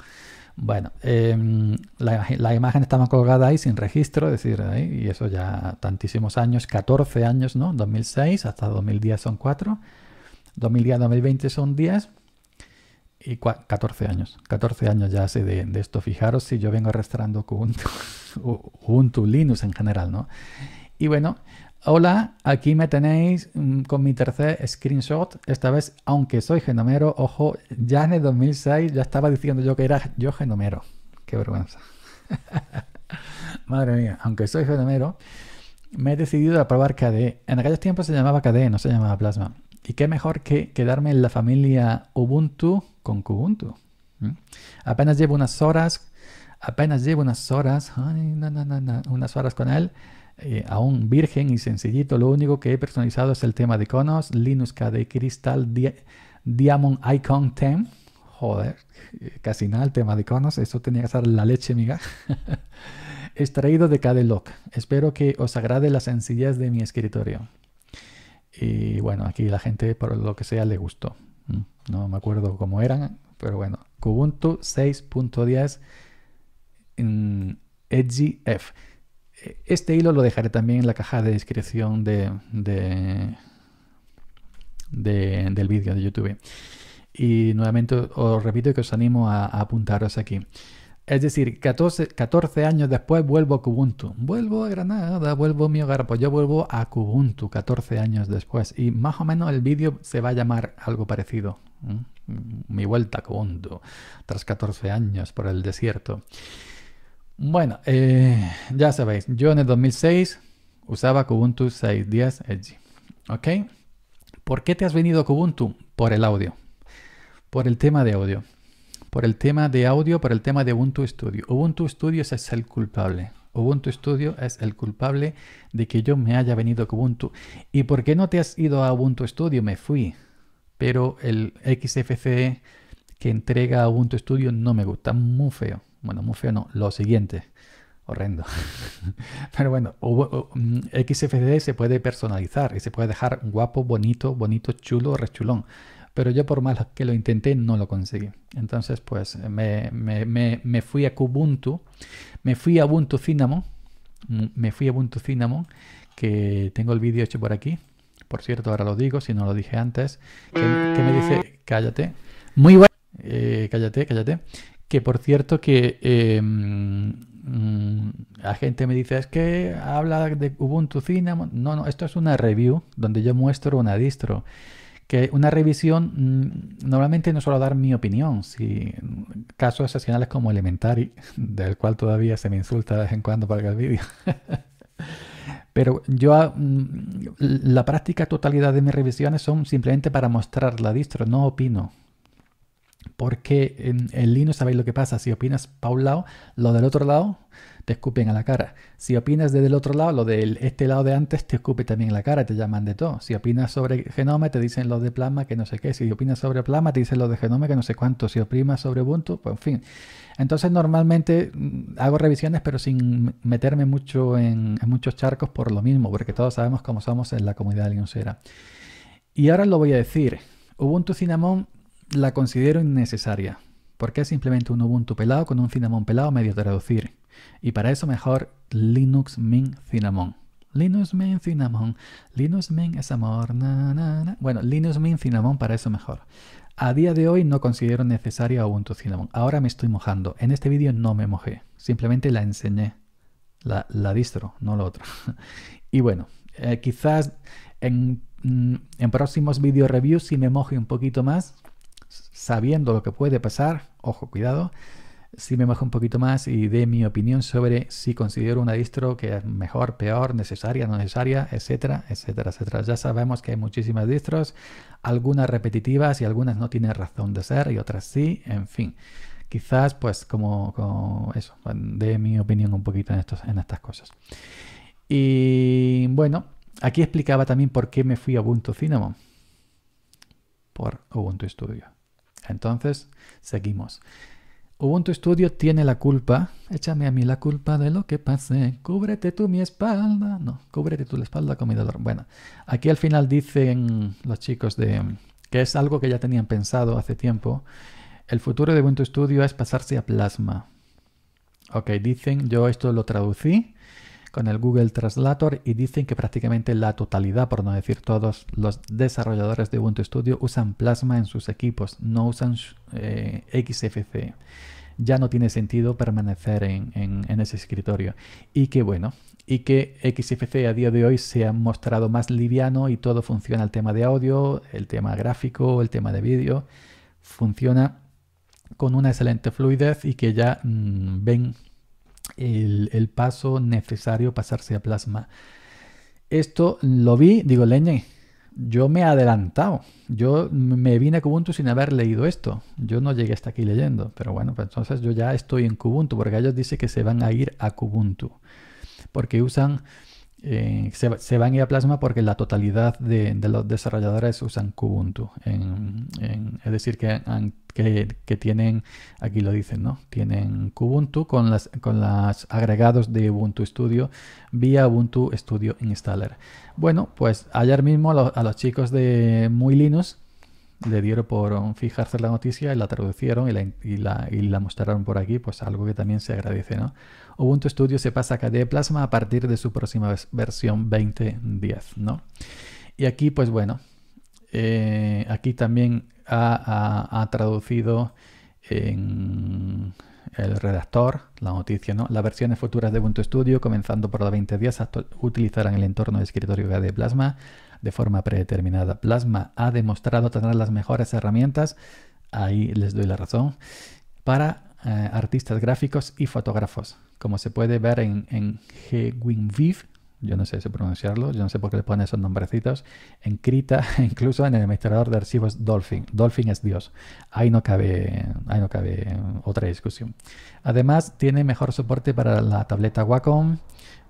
Bueno, em, la, imagen estaba colgada ahí sin registro, es decir, y eso ya tantísimos años, 14 años, ¿no? 2006 hasta 2010 son 4, 2010 2020 son 10 y 14 años, 14 años ya hace de, esto. Fijaros si yo vengo arrastrando Ubuntu, Ubuntu Linux en general, ¿no? Y bueno, Hola, aquí me tenéis mm, con mi tercer screenshot. Esta vez, aunque soy genomero, ojo, ya en el 2006 ya estaba diciendo yo que era yo genomero. Qué vergüenza. Madre mía, aunque soy genomero, me he decidido a probar KDE. En aquellos tiempos se llamaba KDE, no se llamaba Plasma. Y qué mejor que quedarme en la familia Ubuntu con Kubuntu. Apenas llevo unas horas, apenas llevo unas horas, unas horas con él. Eh, aún virgen y sencillito. Lo único que he personalizado es el tema de conos Linux KDE Crystal Diamond Icon 10. Joder, eh, casi nada el tema de conos, eso tenía que ser la leche, miga. Extraído de KDE Lock. Espero que os agrade la sencillez de mi escritorio. Y bueno, aquí la gente, por lo que sea, le gustó. Mm, no me acuerdo cómo eran, pero bueno. Kubuntu 6.10 mm, edgyf este hilo lo dejaré también en la caja de descripción de, del vídeo de YouTube. Y nuevamente os repito que os animo a, apuntaros aquí. Es decir, 14, 14, años después vuelvo a Kubuntu. Vuelvo a Granada, vuelvo a mi hogar. Pues yo vuelvo a Kubuntu 14 años después. Y más o menos el vídeo se va a llamar algo parecido. Mi vuelta a Kubuntu. Tras 14 años por el desierto. Bueno, eh, ya sabéis, yo en el 2006 usaba Kubuntu 6.10 Edge. ¿Ok? ¿Por qué te has venido a Kubuntu? Por el audio. Por el tema de audio. Por el tema de audio, por el tema de Ubuntu Studio. Ubuntu Studio es el culpable. Ubuntu Studio es el culpable de que yo me haya venido a Ubuntu. ¿Y por qué no te has ido a Ubuntu Studio? Me fui. Pero el XFCE que entrega Ubuntu Studio no me gusta, muy feo. Bueno, muy feo no, lo siguiente. Horrendo. Pero bueno, mm, XFD se puede personalizar y se puede dejar guapo, bonito, bonito, chulo, rechulón. Pero yo por más que lo intenté no lo conseguí. Entonces pues me, fui a Kubuntu, me fui a Ubuntu Cinnamon, mm, me fui a Ubuntu Cinnamon, que tengo el vídeo hecho por aquí. Por cierto, ahora lo digo, si no lo dije antes, que, me dice, cállate, muy bueno, eh, cállate, cállate, que por cierto que em, mm, la gente me dice, es que habla de Ubuntu Cinnamon. No, no, esto es una review donde yo muestro una distro. Que una revisión mm, normalmente no suelo dar mi opinión. Si casos excepcionales como Elementary, del cual todavía se me insulta de vez en cuando para el vídeo. Pero yo mm, la práctica totalidad de mis revisiones son simplemente para mostrar la distro, no opino. Porque en el Linux sabéis lo que pasa. Si opinas para un lado, lo del otro lado te escupen a la cara. Si opinas desde el otro lado, lo de este lado de antes te escupe también la cara, te llaman de todo. Si opinas sobre genoma, te dicen lo de plasma que no sé qué. Si opinas sobre plasma, te dicen lo de genoma que no sé cuánto. Si opinas sobre Ubuntu, pues en fin. Entonces normalmente mm, hago revisiones, pero sin meterme mucho en, muchos charcos por lo mismo, porque todos sabemos cómo somos en la comunidad de linuxera. Y ahora lo voy a decir. Ubuntu Cinnamon la considero innecesaria. Porque es simplemente un Ubuntu pelado con un Cinnamon pelado medio traducir. Y para eso mejor Linux Mint Cinnamon. Linux Mint Cinnamon. Linux Mint es amor. Bueno, Linux Mint Cinnamon para eso mejor. A día de hoy no considero necesaria Ubuntu Cinnamon. Ahora me estoy mojando. En este vídeo no me mojé. Simplemente la enseñé. La, distro, no lo otro. y bueno, eh, quizás en, en próximos video reviews si me moje un poquito más sabiendo lo que puede pasar, ojo, cuidado, si me bajo un poquito más y dé mi opinión sobre si considero una distro que es mejor, peor, necesaria, no necesaria, etcétera, etcétera, etcétera. Ya sabemos que hay muchísimas distros, algunas repetitivas y algunas no tienen razón de ser y otras sí, en fin. Quizás, pues, como, eso, dé mi opinión un poquito en, estos, en estas cosas. Y bueno, aquí explicaba también por qué me fui a Ubuntu Cinema. por Ubuntu Studio. Entonces, seguimos. Ubuntu Studio tiene la culpa. Échame a mí la culpa de lo que pase. Cúbrete tú mi espalda. No, cúbrete tú la espalda con mi dolor. Bueno, aquí al final dicen los chicos de que es algo que ya tenían pensado hace tiempo. El futuro de Ubuntu Studio es pasarse a Plasma. Ok, dicen, yo esto lo traducí con el Google Translator y dicen que prácticamente la totalidad, por no decir todos, los desarrolladores de Ubuntu Studio usan Plasma en sus equipos, no usan eh, XFC. XFCE ya no tiene sentido permanecer en, ese escritorio. Y que bueno, y que XFC a día de hoy se ha mostrado más liviano y todo funciona, el tema de audio, el tema gráfico, el tema de vídeo, funciona con una excelente fluidez y que ya mm, ven el, paso necesario pasarse a plasma. Esto lo vi, digo, leñe, yo me he adelantado. Yo me vine a Kubuntu sin haber leído esto. Yo no llegué hasta aquí leyendo. Pero bueno, pues entonces yo ya estoy en Kubuntu, porque ellos dicen que se van a ir a Kubuntu. Porque usan eh, se, van a ir Plasma porque la totalidad de, los desarrolladores usan Kubuntu. es decir, que, que, tienen, aquí lo dicen, ¿no? Tienen Kubuntu con las, con agregados de Ubuntu Studio vía Ubuntu Studio Installer. Bueno, pues ayer mismo a los, a los chicos de Muy Linux le dieron por um, fijarse la noticia y la traducieron y la, y la, mostraron por aquí, pues algo que también se agradece, ¿no? Ubuntu Studio se pasa a KDE Plasma a partir de su próxima versión 2010, ¿no? Y aquí, pues bueno, eh, aquí también ha, ha, traducido en el redactor, la noticia, ¿no? Las versiones futuras de Ubuntu Studio, comenzando por la 2010, utilizarán el entorno de escritorio KDE Plasma de forma predeterminada. Plasma ha demostrado tener las mejores herramientas, ahí les doy la razón, para eh, artistas gráficos y fotógrafos. Como se puede ver en, en Gwinviv, yo no sé si pronunciarlo, yo no sé por qué le ponen esos nombrecitos, en Krita, incluso en el administrador de archivos Dolphin. Dolphin es Dios. Ahí no cabe, ahí no cabe otra discusión. Además, tiene mejor soporte para la tableta Wacom,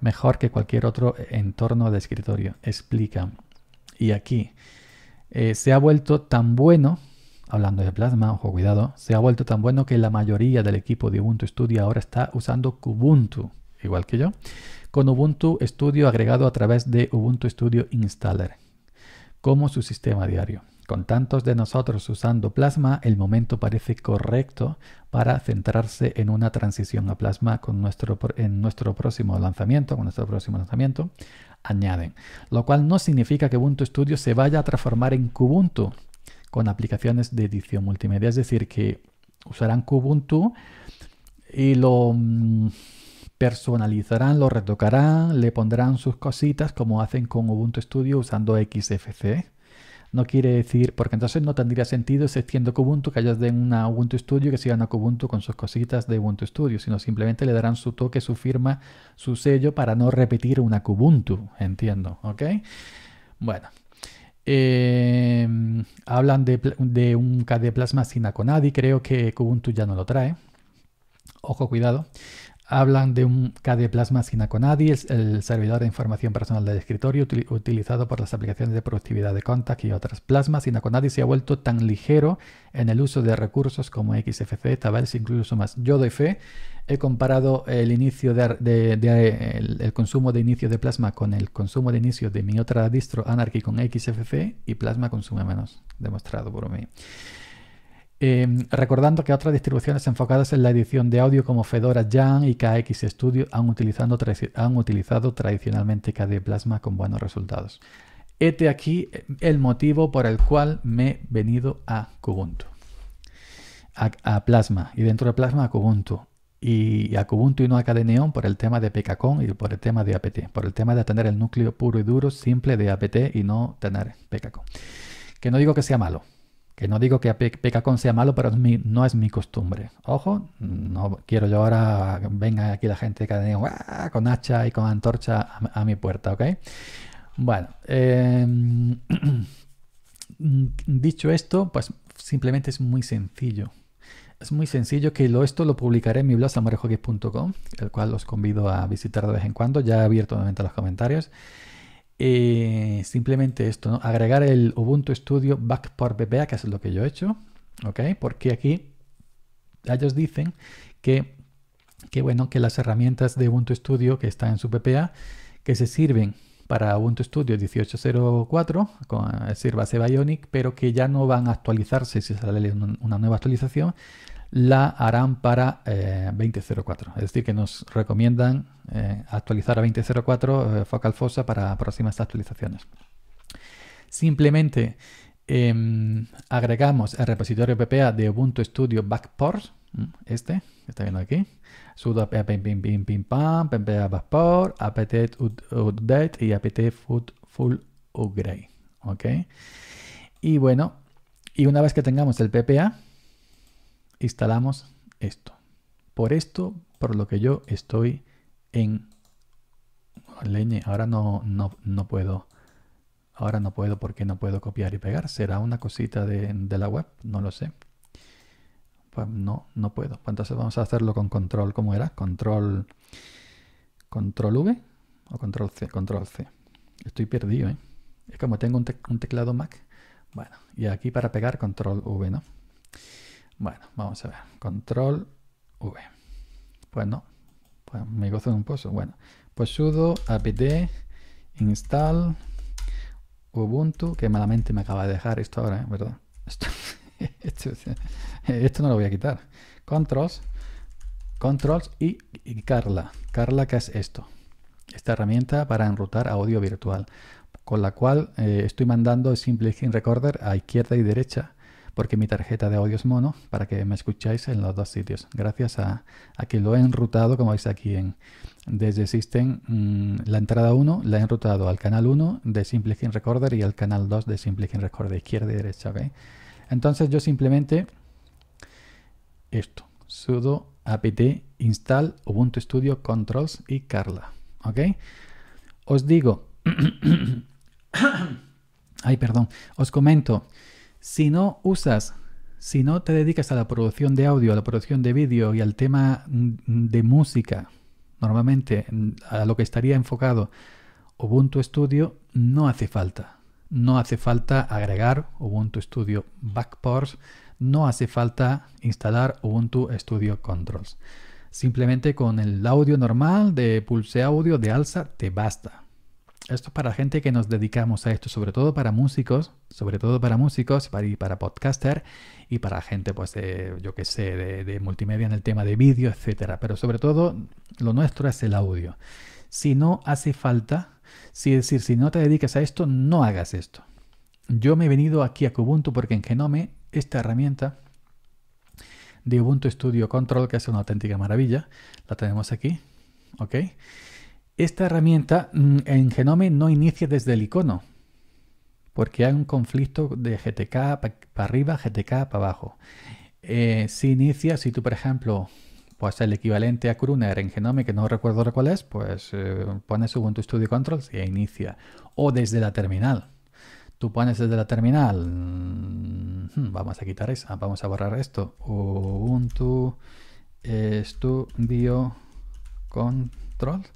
mejor que cualquier otro entorno de escritorio. Explica y aquí. Eh, se ha vuelto tan bueno, hablando de Plasma, ojo cuidado, se ha vuelto tan bueno que la mayoría del equipo de Ubuntu Studio ahora está usando Kubuntu, igual que yo, con Ubuntu Studio agregado a través de Ubuntu Studio Installer, como su sistema diario. Con tantos de nosotros usando Plasma, el momento parece correcto para centrarse en una transición a Plasma con nuestro, en nuestro próximo lanzamiento, con nuestro próximo lanzamiento, añaden, lo cual no significa que Ubuntu Studio se vaya a transformar en Kubuntu con aplicaciones de edición multimedia, es decir, que usarán Kubuntu y lo mm, personalizarán, lo retocarán, le pondrán sus cositas como hacen con Ubuntu Studio usando XFC no quiere decir, porque entonces no tendría sentido extiendo Kubuntu que hayas de una Ubuntu Studio que sigan a Kubuntu con sus cositas de Ubuntu Studio, sino simplemente le darán su toque, su firma, su sello para no repetir una Kubuntu, entiendo, ¿ok? Bueno. Eh, hablan de, de un KD Plasma sin Aconadi, creo que Kubuntu ya no lo trae. Ojo, cuidado hablan de un Plasma Synaconadi, el, el servidor de información personal del escritorio utilizado por las aplicaciones de productividad de Contact y otras. Plasma Sinaconadi se ha vuelto tan ligero en el uso de recursos como XFC, Tabels, incluso más. Yo doy fe, he comparado el inicio de, el, consumo de inicio de Plasma con el consumo de inicio de mi otra distro Anarchy con XFC y Plasma consume menos, demostrado por mí. Em, recordando que otras distribuciones enfocadas en la edición de audio como Fedora Jam y KX Studio han, han utilizado tradicionalmente KDE Plasma con buenos resultados. Este aquí eh, el motivo por el cual me he venido a Kubuntu. A, Plasma y dentro de Plasma a Kubuntu. Y a Kubuntu y no a Neon por el tema de PKCON y por el tema de APT. Por el tema de tener el núcleo puro y duro, simple de APT y no tener PKCON. Que no digo que sea malo, que no digo que Pecacón sea malo, pero no es mi costumbre. Ojo, no quiero yo ahora que venga aquí la gente que ah, con hacha y con antorcha a, mi puerta, ¿ok? Bueno, em, dicho esto, pues simplemente es muy sencillo. Es muy sencillo que lo, esto lo publicaré en mi blog samarejoques.com, el cual os convido a visitar de vez en cuando. Ya he abierto nuevamente los comentarios. Eh, simplemente esto, agregar el Ubuntu Studio Backport PPA, que es lo que yo he hecho, ¿ok? Porque aquí ellos dicen que, que, bueno, que las herramientas de Ubuntu Studio que están en su PPA que se sirven para Ubuntu Studio 18.04, con, eh, sirva Bionic, pero que ya no van a actualizarse si sale una nueva actualización, la harán para 20.04. Eh, es decir, que nos recomiendan eh, actualizar a 20.04 eh, Focal Fossa para próximas actualizaciones. Simplemente em, agregamos el repositorio PPA de Ubuntu Studio Backport, este que está viendo aquí, sudo apt pim ppa backport, apt update y apt full upgrade. ¿ok? Y bueno, y una vez que tengamos el PPA, instalamos esto. Por esto, por lo que yo estoy en leñe, ahora no, no, no puedo. Ahora no puedo porque no puedo copiar y pegar. ¿Será una cosita de, de la web? No lo sé. Pues no, no puedo. Pues entonces vamos a hacerlo con control, ¿cómo era? Control, control V o control C, control C. Estoy perdido, ¿eh? Es como tengo un, un teclado Mac. Bueno, y aquí para pegar control V, ¿no? Bueno, vamos a ver. Control V. Pues no. Pues me gozo de un pozo. Bueno, pues sudo apt install Ubuntu, que malamente me acaba de dejar esto ahora, ¿verdad? ¿eh? Esto, no lo voy a quitar. Controls, controls y, Carla. Carla, ¿qué es esto? Esta herramienta para enrutar audio virtual, con la cual eh, estoy mandando simple screen recorder a izquierda y derecha porque mi tarjeta de audio es mono para que me escucháis en los dos sitios. Gracias a, que lo he enrutado, como veis aquí en desde System, mm, la entrada 1 la he enrutado al canal 1 de Simple Recorder y al canal 2 de Simple Recorder, izquierda y derecha. Entonces yo simplemente esto, sudo apt install Ubuntu Studio Controls y Carla. ¿ok? Os digo, ay perdón, os comento si no usas, si no te dedicas a la producción de audio, a la producción de vídeo y al tema mm, mm, de música, normalmente mm, a lo que estaría enfocado Ubuntu Studio, no hace falta. No hace falta agregar Ubuntu Studio Backports, no hace falta instalar Ubuntu Studio Controls. Simplemente con el audio normal de Pulse Audio de alza te basta. Esto es para gente que nos dedicamos a esto, sobre todo para músicos, sobre todo para músicos para, y para podcaster y para gente, pues, yo qué sé, de, multimedia en el tema de vídeo, etcétera. Pero sobre todo, lo nuestro es el audio. Si no hace falta, si, es decir, si no te dedicas a esto, no hagas esto. Yo me he venido aquí a Kubuntu porque en Genome esta herramienta de Ubuntu Studio Control, que es una auténtica maravilla, la tenemos aquí, ¿ok? Esta herramienta mm, en Genome no inicia desde el icono, porque hay un conflicto de GTK para arriba, GTK para abajo. Eh, si inicia, si tú, por ejemplo, pues el equivalente a Kruner en Genome, que no recuerdo cuál es, pues eh, pones Ubuntu Studio Controls y inicia. O desde la terminal. Tú pones desde la terminal, mm, hmm, vamos a quitar esa, vamos a borrar esto. Ubuntu Studio Controls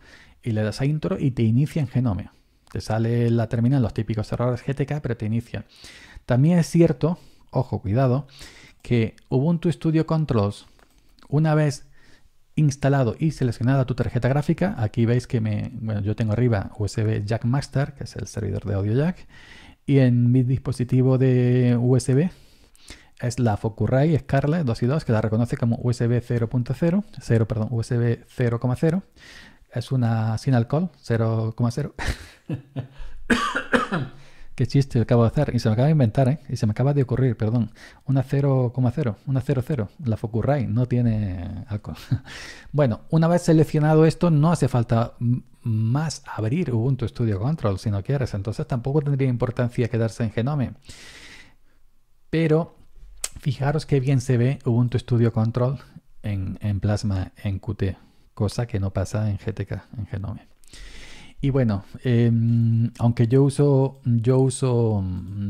y le das a intro y te inicia en Genome. Te sale la terminal, los típicos errores GTK, pero te inicia. También es cierto, ojo, cuidado, que Ubuntu Studio Controls, una vez instalado y seleccionada tu tarjeta gráfica, aquí veis que me, bueno, yo tengo arriba USB Jack Master, que es el servidor de audio jack, y en mi dispositivo de USB es la Focusrite Scarlett 2 y 2, que la reconoce como USB 0.0, perdón, USB 0,0. Es una sin alcohol, 0,0. Qué chiste acabo de hacer. Y se me acaba de inventar, ¿eh? Y se me acaba de ocurrir, perdón. Una 0,0, una 00. La Focurray no tiene alcohol. bueno, una vez seleccionado esto, no hace falta más abrir Ubuntu Studio Control si no quieres. Entonces tampoco tendría importancia quedarse en Genome. Pero fijaros qué bien se ve Ubuntu Studio Control en, en Plasma en Qt cosa que no pasa en GTK, en Genome. Y bueno, em, aunque yo uso, yo uso,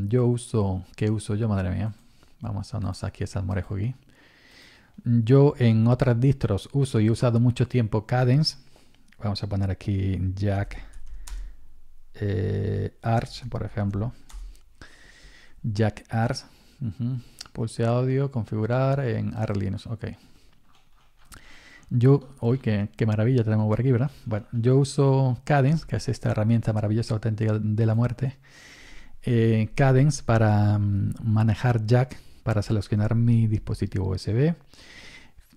yo uso, ¿qué uso yo, madre mía? Vamos a nos aquí a Morejo aquí. Yo en otras distros uso y he usado mucho tiempo Cadence. Vamos a poner aquí Jack eh, Arch, por ejemplo. Jack Arch. Pulse audio, configurar en Ar Linux. Ok. Yo, hoy qué, maravilla tenemos por aquí, ¿verdad? Bueno, yo uso Cadence, que es esta herramienta maravillosa auténtica de la muerte. Eh, Cadence para mm, manejar jack, para seleccionar mi dispositivo USB.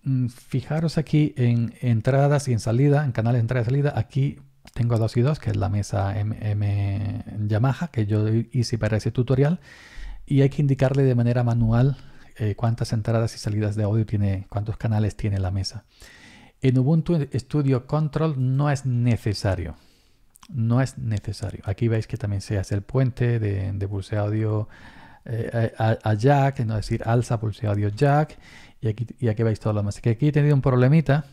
Mm, fijaros aquí en entradas y en salida, en canales de entrada y salida. Aquí tengo 2 y 2, que es la mesa M, Yamaha, que yo hice para ese tutorial. Y hay que indicarle de manera manual eh, cuántas entradas y salidas de audio tiene, cuántos canales tiene la mesa. En Ubuntu Studio Control no es necesario. No es necesario. Aquí veis que también se hace el puente de, de pulse audio eh, a, jack, no es decir, alza pulse audio jack. Y aquí, y aquí veis todo lo demás. Que aquí he tenido un problemita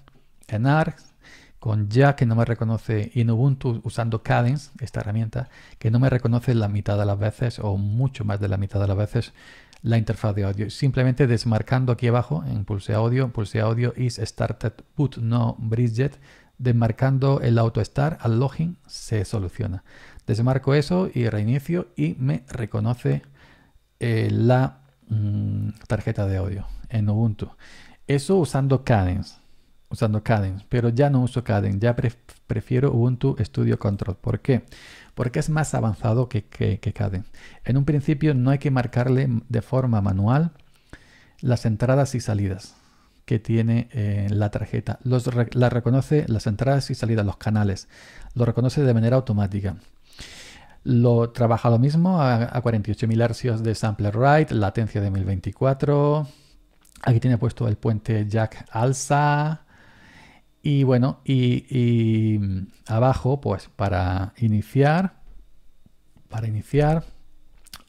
en ARC con Jack que no me reconoce y en Ubuntu usando Cadence, esta herramienta, que no me reconoce la mitad de las veces o mucho más de la mitad de las veces la interfaz de audio. Simplemente desmarcando aquí abajo en Pulse Audio, Pulse Audio is started put no Bridget, desmarcando el auto start al login se soluciona. Desmarco eso y reinicio y me reconoce eh, la mm, tarjeta de audio en Ubuntu. Eso usando Cadence, usando Cadence, pero ya no uso Cadence, ya prefiero Ubuntu Studio Control. ¿Por qué? porque es más avanzado que, CADE. En un principio no hay que marcarle de forma manual las entradas y salidas que tiene eh, la tarjeta. Los, la reconoce las entradas y salidas, los canales. Lo reconoce de manera automática. Lo trabaja lo mismo a, 48.000 hercios de sampler Write, latencia de 1024. Aquí tiene puesto el puente jack Alsa. Y bueno, y, mm, abajo, pues para iniciar, para iniciar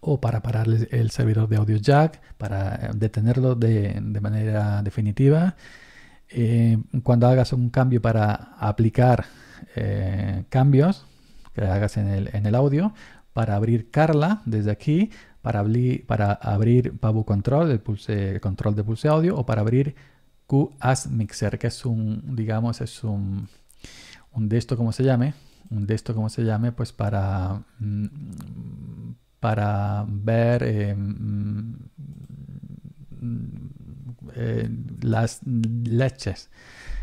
o para parar el servidor de audio jack, para eh, detenerlo de, manera definitiva. Eh, cuando hagas un cambio para aplicar eh, cambios que hagas en el, audio, para abrir Carla desde aquí, para, abrir, para abrir Pabu Control, control de pulse audio, o para abrir QAS Mixer, que es un, digamos, es un, un de esto, como se llame, un de esto, como se llame, pues para, mm, para ver eh, mm, eh, las leches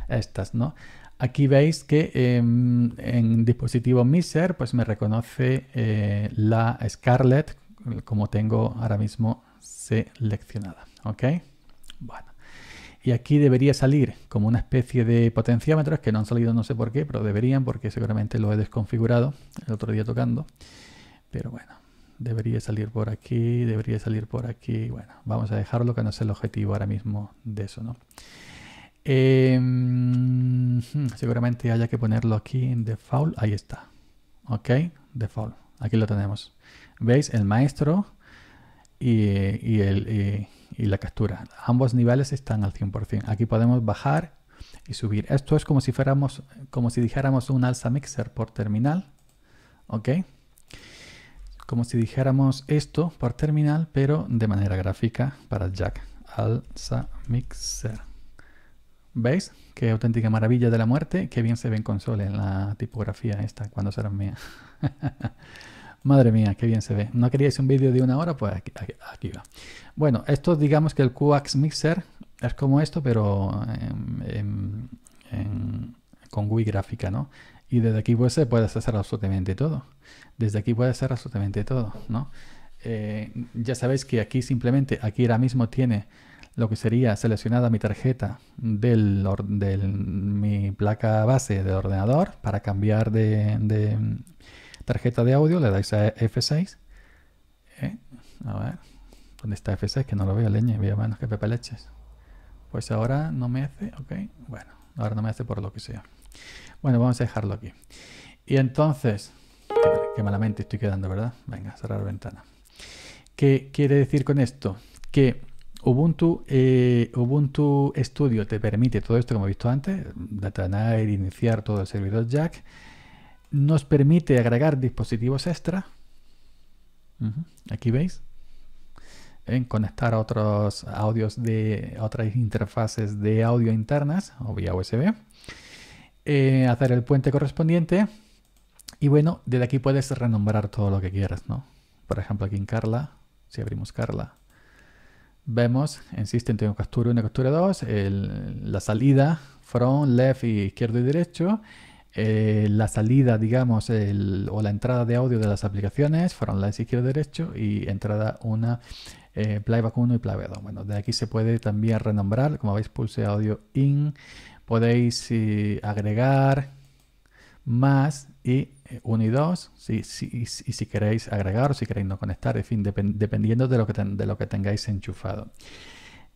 estas, ¿no? Aquí veis que em, en dispositivo Mixer, pues me reconoce eh, la Scarlett como tengo ahora mismo seleccionada, ¿ok? Bueno. Y aquí debería salir como una especie de potenciómetros que no han salido no sé por qué, pero deberían porque seguramente lo he desconfigurado el otro día tocando. Pero bueno, debería salir por aquí, debería salir por aquí. Bueno, vamos a dejarlo que no es el objetivo ahora mismo de eso, ¿no? Em, seguramente haya que ponerlo aquí en default. Ahí está. Ok, default. Aquí lo tenemos. ¿Veis? El maestro y, eh, el... Eh, y la captura. Ambos niveles están al 100%. Aquí podemos bajar y subir. Esto es como si fuéramos, como si dijéramos un alza mixer por terminal. ¿Ok? Como si dijéramos esto por terminal, pero de manera gráfica para jack. Alza mixer. ¿Veis? Qué auténtica maravilla de la muerte. Qué bien se ve en console en la tipografía esta cuando será mía. Madre mía, qué bien se ve. ¿No queríais un vídeo de una hora? Pues aquí, va. Bueno, esto digamos que el QAX Mixer es como esto, pero con GUI gráfica, ¿no? Y desde aquí pues, puedes hacer absolutamente todo. Desde aquí puedes hacer absolutamente todo, ¿no? Eh, ya sabéis que aquí simplemente, aquí ahora mismo tiene lo que sería seleccionada mi tarjeta de mi placa base del ordenador para cambiar de, Tarjeta de audio, le dais a F6. Eh, a ver, ¿dónde está F6? Que no lo veo, leña, veo menos que Pepe Leches. Pues ahora no me hace, ok, bueno, ahora no me hace por lo que sea. Bueno, vamos a dejarlo aquí. Y entonces, qué, malamente estoy quedando, ¿verdad? Venga, cerrar ventana. ¿Qué quiere decir con esto? Que Ubuntu, eh, Ubuntu Studio te permite todo esto, como he visto antes, e iniciar todo el servidor Jack nos permite agregar dispositivos extra. Aquí veis. En conectar otros audios de otras interfaces de audio internas o vía USB. Eh, hacer el puente correspondiente. Y bueno, desde aquí puedes renombrar todo lo que quieras, ¿no? Por ejemplo, aquí en Carla, si abrimos Carla, vemos en System tengo captura 1, captura 2, la salida, front, left, y izquierdo y derecho. Eh, la salida, digamos, o la entrada de audio de las aplicaciones, frontline izquierdo derecho y entrada una eh, playback 1 y playback 2. Bueno, de aquí se puede también renombrar, como veis, pulse audio in, podéis eh, agregar más y 1 y 2 si, y, si queréis agregar o si queréis no conectar, en fin, dependiendo de lo que, de lo que tengáis enchufado.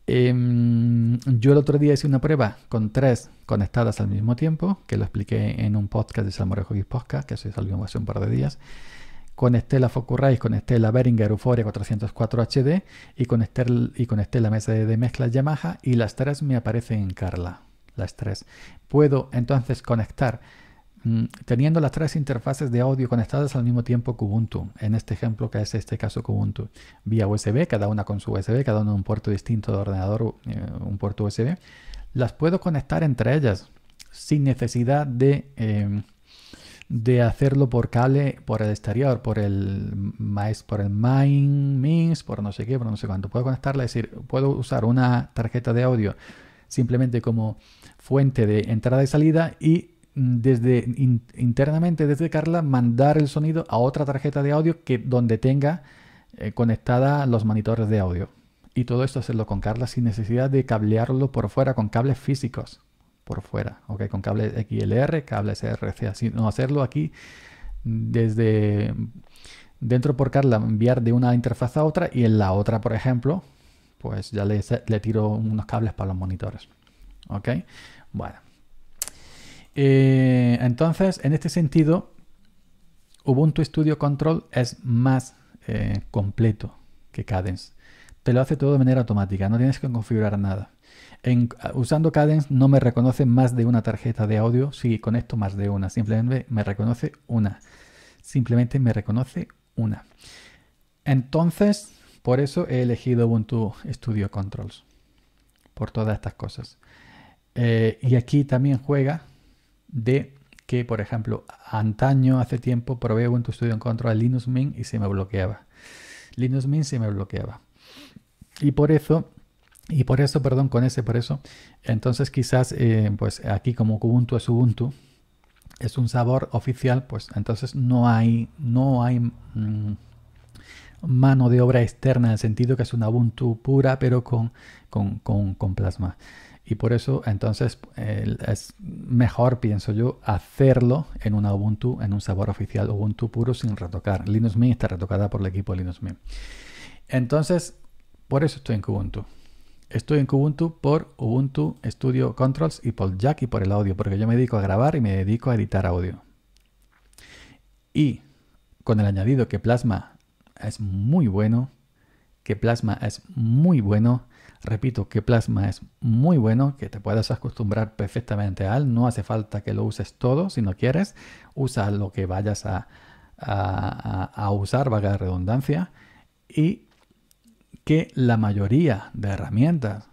Em, yo el otro día hice una prueba con tres conectadas al mismo tiempo, que lo expliqué en un podcast de Salmorejo y Podcast, que se salió hace un par de días. Conecté la Focusrite, conecté la Behringer Euphoria 404 HD y conecté, y la mesa de, mezclas Yamaha y las tres me aparecen en Carla. Las tres. Puedo entonces conectar Mm, teniendo las tres interfaces de audio conectadas al mismo tiempo Kubuntu. En este ejemplo que es este caso Kubuntu, vía USB, cada una con su USB, cada una un puerto distinto de ordenador, eh, un puerto USB, las puedo conectar entre ellas sin necesidad de, em, de hacerlo por cable, por el exterior, por el maestro por el main, por no sé qué, por no sé cuánto. Puedo conectarla, es decir, puedo usar una tarjeta de audio simplemente como fuente de entrada y salida y desde internamente desde Carla mandar el sonido a otra tarjeta de audio que donde tenga eh, conectada los monitores de audio. Y todo esto hacerlo con Carla sin necesidad de cablearlo por fuera con cables físicos por fuera, ¿ok? Con cables XLR, cables rc así no hacerlo aquí desde dentro por Carla, enviar de una interfaz a otra y en la otra, por ejemplo, pues ya le, le tiro unos cables para los monitores, ¿ok? Bueno, eh, entonces, en este sentido, Ubuntu Studio Control es más eh, completo que Cadence. Te lo hace todo de manera automática, no tienes que configurar nada. Uh, usando Cadence no me reconoce más de una tarjeta de audio si conecto más de una. Simplemente me reconoce una. Simplemente me reconoce una. Entonces, por eso he elegido Ubuntu Studio Controls. Por todas estas cosas. Eh, y aquí también juega de que, por ejemplo, antaño, hace tiempo, probé Ubuntu Studio en contra de Linux Mint y se me bloqueaba. Linux Mint se me bloqueaba. Y por eso, y por eso, perdón, con ese, por eso, entonces quizás, eh, pues aquí como Ubuntu es Ubuntu, es un sabor oficial, pues entonces no hay, no hay mm, mano de obra externa en el sentido que es una Ubuntu pura, pero con, con, con plasma. Y por eso entonces es mejor, pienso yo, hacerlo en una Ubuntu, en un sabor oficial Ubuntu puro sin retocar. Linux Mint está retocada por el equipo Linux Mint. Entonces, por eso estoy en Ubuntu. Estoy en Ubuntu por Ubuntu Studio Controls y por Jack y por el audio, porque yo me dedico a grabar y me dedico a editar audio. Y con el añadido que Plasma es muy bueno, que Plasma es muy bueno, Repito que Plasma es muy bueno, que te puedes acostumbrar perfectamente a él. No hace falta que lo uses todo si no quieres. Usa lo que vayas a, usar, vaga la redundancia. Y que la mayoría de herramientas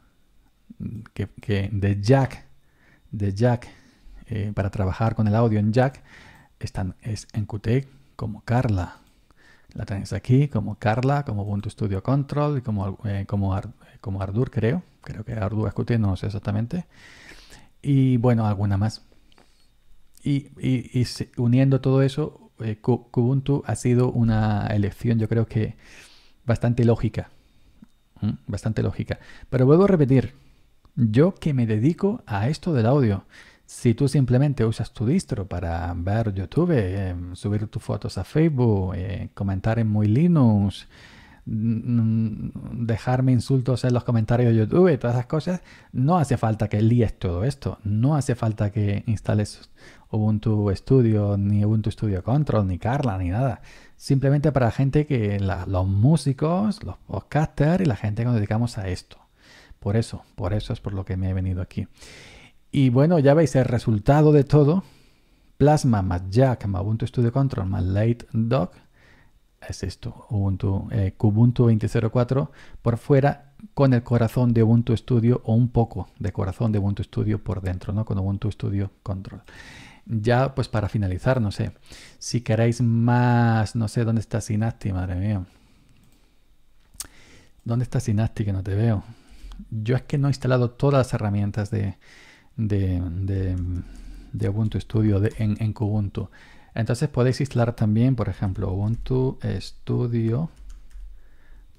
que, de Jack, de Jack eh, para trabajar con el audio en Jack, están es en Qt como Carla. La tenéis aquí como Carla, como Ubuntu Studio Control, como, eh, Art como Ardur, creo. Creo que Ardur escuché no sé exactamente. Y bueno, alguna más. Y, uniendo todo eso, eh, Kubuntu ha sido una elección, yo creo que bastante lógica. ¿Mm? Bastante lógica. Pero vuelvo a repetir, yo que me dedico a esto del audio. Si tú simplemente usas tu distro para ver YouTube, eh, subir tus fotos a Facebook, eh, comentar en muy Linux, Mm, dejarme insultos en los comentarios de YouTube y todas esas cosas, no hace falta que líes todo esto, no hace falta que instales Ubuntu Studio, ni Ubuntu Studio Control, ni Carla, ni nada. Simplemente para la gente que, los músicos, los podcasters y la gente que nos dedicamos a esto. Por eso, por eso es por lo que me he venido aquí. Y bueno, ya veis el resultado de todo. Plasma más Jack más Ubuntu Studio Control más Late Doc es esto, Ubuntu, 20.04 eh, por fuera con el corazón de Ubuntu Studio o un poco de corazón de Ubuntu Studio por dentro, ¿no? Con Ubuntu Studio Control. Ya, pues para finalizar, no sé, si queréis más, no sé, ¿dónde está Synaptic, madre mía? ¿Dónde está Synaptic que no te veo? Yo es que no he instalado todas las herramientas de, de, Ubuntu Studio en, en Kubuntu. Entonces podéis instalar también, por ejemplo, Ubuntu Studio.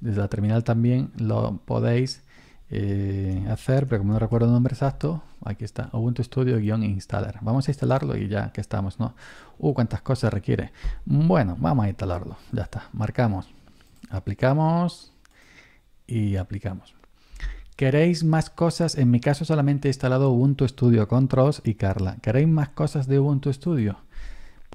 Desde la terminal también lo podéis eh, hacer, pero como no recuerdo el nombre exacto, aquí está Ubuntu Studio-installer. Vamos a instalarlo y ya que estamos, ¿no? Uh, cuántas cosas requiere. Bueno, vamos a instalarlo. Ya está. Marcamos. Aplicamos y aplicamos. ¿Queréis más cosas? En mi caso solamente he instalado Ubuntu Studio Controls y Carla. ¿Queréis más cosas de Ubuntu Studio?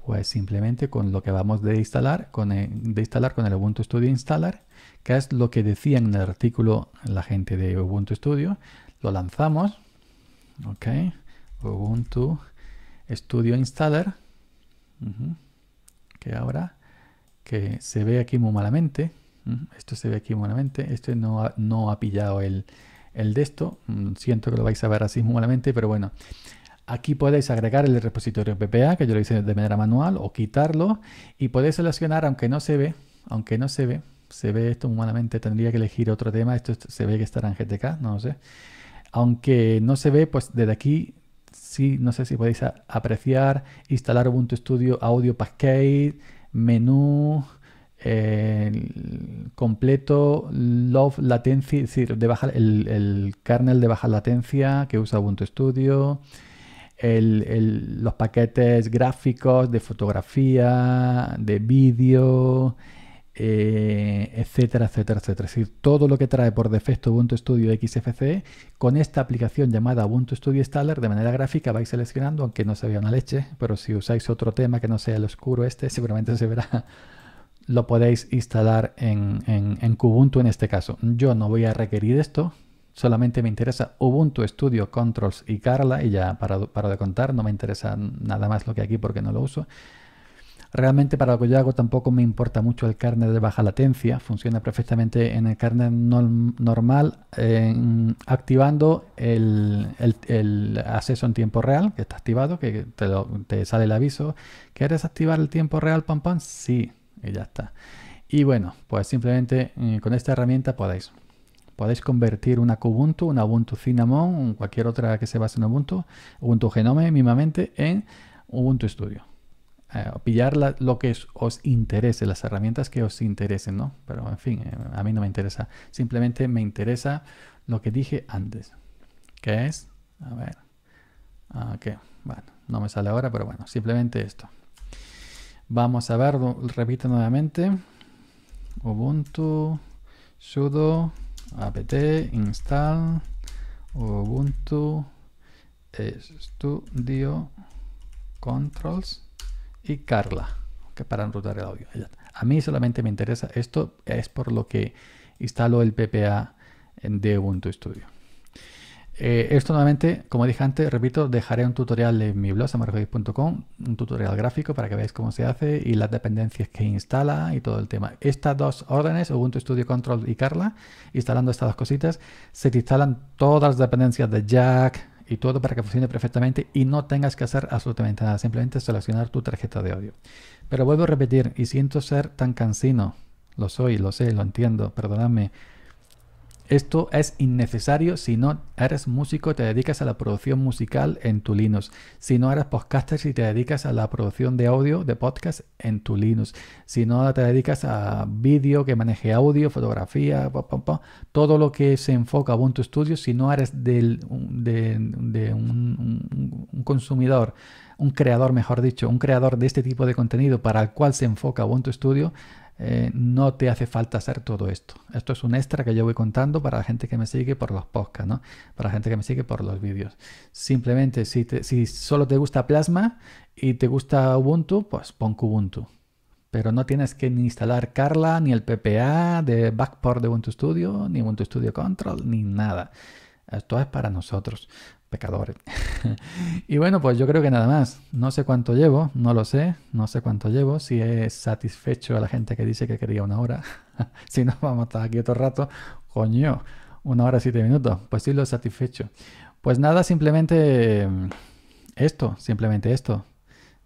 Pues simplemente con lo que vamos de instalar, con el, de instalar con el Ubuntu Studio Installer, que es lo que decía en el artículo la gente de Ubuntu Studio, lo lanzamos, ok, Ubuntu Studio Installer, que ahora que se ve aquí muy malamente, esto se ve aquí muy malamente, este no ha, no ha pillado el, el de esto, mm, siento que lo vais a ver así muy malamente, pero bueno, Aquí podéis agregar el repositorio PPA, que yo lo hice de manera manual, o quitarlo. Y podéis seleccionar, aunque no se ve, aunque no se ve, se ve esto humanamente, tendría que elegir otro tema. Esto se ve que estará en GTK, no lo sé. Aunque no se ve, pues desde aquí sí, no sé si podéis apreciar, instalar Ubuntu Studio Audio Package, menú, completo, love latency, decir, de el kernel de baja latencia que usa Ubuntu Studio los paquetes gráficos de fotografía, de vídeo, eh, etcétera, etcétera, etcétera. Es decir, todo lo que trae por defecto Ubuntu Studio XFCE, con esta aplicación llamada Ubuntu Studio Installer, de manera gráfica vais seleccionando, aunque no se vea una leche, pero si usáis otro tema que no sea el oscuro este, seguramente se verá. Lo podéis instalar en, en, en Kubuntu en este caso. Yo no voy a requerir esto, solamente me interesa Ubuntu Studio Controls y Carla y ya para, de contar, no me interesa nada más lo que aquí porque no lo uso. Realmente para lo que yo hago tampoco me importa mucho el kernel de baja latencia, funciona perfectamente en el kernel normal activando el, acceso en tiempo real, que está activado, que te, te sale el aviso. ¿Quieres activar el tiempo real, pam pam? Sí, y ya está. Y bueno, pues simplemente eh, con esta herramienta podéis Podéis convertir una Ubuntu, una Ubuntu Cinnamon, cualquier otra que se base en Ubuntu, Ubuntu Genome mismamente, en Ubuntu Studio. Eh, pillar lo que os interese, las herramientas que os interesen, ¿no? Pero en fin, eh, a mí no me interesa. Simplemente me interesa lo que dije antes. ¿Qué es? A ver. ¿qué? Ah, bueno, no me sale ahora, pero bueno, simplemente esto. Vamos a ver, repito nuevamente. Ubuntu, sudo apt install ubuntu studio controls y carla que para enrutar el audio a mí solamente me interesa esto es por lo que instalo el ppa de ubuntu studio eh, esto nuevamente, como dije antes, repito, dejaré un tutorial en mi blog samarjoy.com, un tutorial gráfico para que veáis cómo se hace y las dependencias que instala y todo el tema. Estas dos órdenes, Ubuntu Studio Control y Carla, instalando estas dos cositas, se te instalan todas las dependencias de Jack y todo para que funcione perfectamente y no tengas que hacer absolutamente nada, simplemente seleccionar tu tarjeta de audio. Pero vuelvo a repetir, y siento ser tan cansino, lo soy, lo sé, lo entiendo, perdonadme esto es innecesario si no eres músico te dedicas a la producción musical en tu Linux. Si no eres podcaster y si te dedicas a la producción de audio de podcast en tu Linux. Si no te dedicas a vídeo que maneje audio, fotografía, todo lo que se enfoca a Ubuntu Studio, si no eres del, de, un, consumidor un creador, mejor dicho, un creador de este tipo de contenido para el cual se enfoca Ubuntu Studio, eh, no te hace falta hacer todo esto. Esto es un extra que yo voy contando para la gente que me sigue por los podcasts, ¿no? Para la gente que me sigue por los vídeos. Simplemente, si, si solo te gusta Plasma y te gusta Ubuntu, pues pon Ubuntu. Pero no tienes que ni instalar Carla, ni el PPA de Backport de Ubuntu Studio, ni Ubuntu Studio Control, ni nada. Esto es para nosotros, pecadores. y bueno, pues yo creo que nada más. No sé cuánto llevo, no lo sé, no sé cuánto llevo. Si he satisfecho a la gente que dice que quería una hora. si no, vamos a estar aquí otro rato. Coño, una hora y siete minutos. Pues sí, lo satisfecho. Pues nada, simplemente mm, esto, simplemente esto.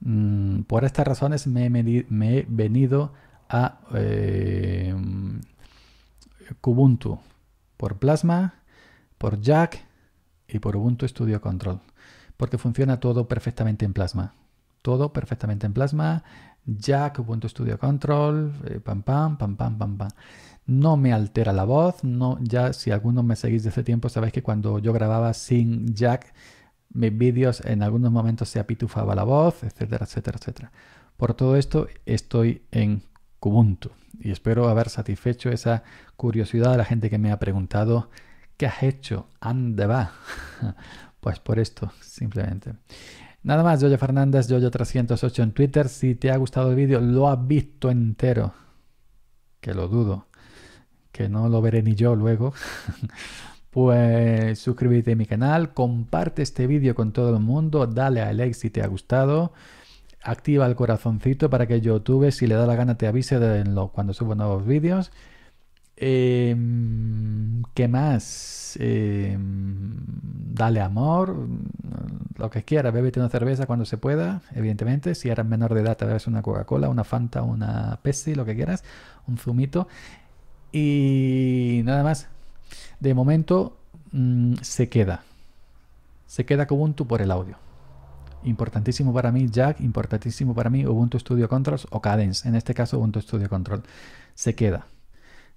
Mm, por estas razones me he, venido a eh, mm, Kubuntu. Por Plasma por Jack y por Ubuntu Studio Control, porque funciona todo perfectamente en Plasma. Todo perfectamente en Plasma, Jack, Ubuntu Studio Control, eh, pam, pam, pam, pam, pam, pam. No me altera la voz, no, ya si algunos me seguís desde tiempo sabéis que cuando yo grababa sin Jack, mis vídeos en algunos momentos se apitufaba la voz, etcétera, etcétera, etcétera. Por todo esto estoy en Kubuntu y espero haber satisfecho esa curiosidad de la gente que me ha preguntado ¿Qué has hecho? ¡Ande va. Pues por esto, simplemente. Nada más, Yoyo Fernández, Yoyo308 en Twitter. Si te ha gustado el vídeo, lo has visto entero. Que lo dudo. Que no lo veré ni yo luego. pues suscríbete a mi canal, comparte este vídeo con todo el mundo, dale a like si te ha gustado. Activa el corazoncito para que YouTube, si le da la gana, te avise de cuando subo nuevos vídeos. Em, ¿Qué más? Em, dale amor, mm, lo que quieras, bébete una cerveza cuando se pueda, evidentemente. Si eres menor de edad, te bebes una Coca-Cola, una Fanta, una Pepsi, lo que quieras, un zumito. Y nada más. De momento mm, se queda. Se queda con Ubuntu por el audio. Importantísimo para mí Jack, importantísimo para mí Ubuntu Studio Controls o Cadence. En este caso Ubuntu Studio Control. Se queda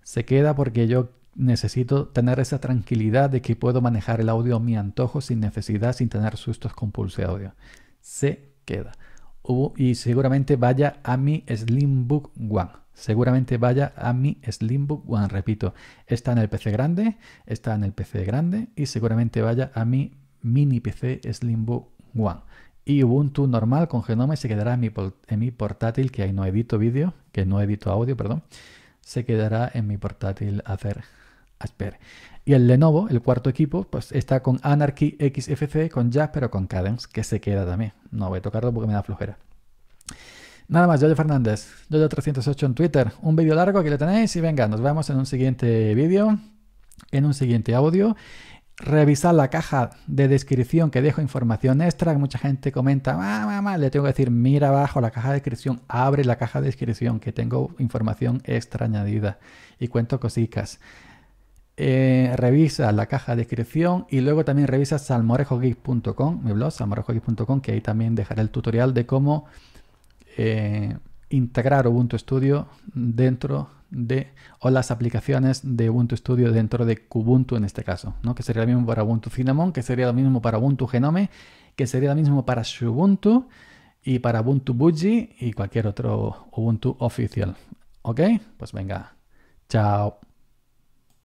se queda porque yo necesito tener esa tranquilidad de que puedo manejar el audio a mi antojo sin necesidad, sin tener sustos con pulse audio. Se queda. y seguramente vaya a mi Slimbook One. Seguramente vaya a mi Slimbook One. Repito, está en el PC grande, está en el PC grande y seguramente vaya a mi mini PC Slimbook One. Y Ubuntu normal con Genome se quedará en mi, en mi portátil, que ahí no edito vídeo, que no edito audio, perdón se quedará en mi portátil hacer Asper. Y el Lenovo, el cuarto equipo, pues está con Anarchy XFC, con Jazz, pero con Cadence, que se queda también. No voy a tocarlo porque me da flojera. Nada más, Yoyo Fernández, Yoyo308 en Twitter. Un vídeo largo, aquí lo tenéis y venga, nos vemos en un siguiente vídeo, en un siguiente audio revisar la caja de descripción que dejo información extra. Que mucha gente comenta, le tengo que decir, mira abajo la caja de descripción, abre la caja de descripción, que tengo información extra añadida y cuento cositas. Eh, revisa la caja de descripción y luego también revisa salmorejogeek.com, mi blog salmorejogeek.com, que ahí también dejaré el tutorial de cómo eh, integrar Ubuntu Studio dentro de o las aplicaciones de Ubuntu Studio dentro de Kubuntu en este caso, ¿no? que sería lo mismo para Ubuntu Cinnamon, que sería lo mismo para Ubuntu Genome, que sería lo mismo para Ubuntu y para Ubuntu Budgie y cualquier otro Ubuntu oficial. ¿Ok? Pues venga, chao.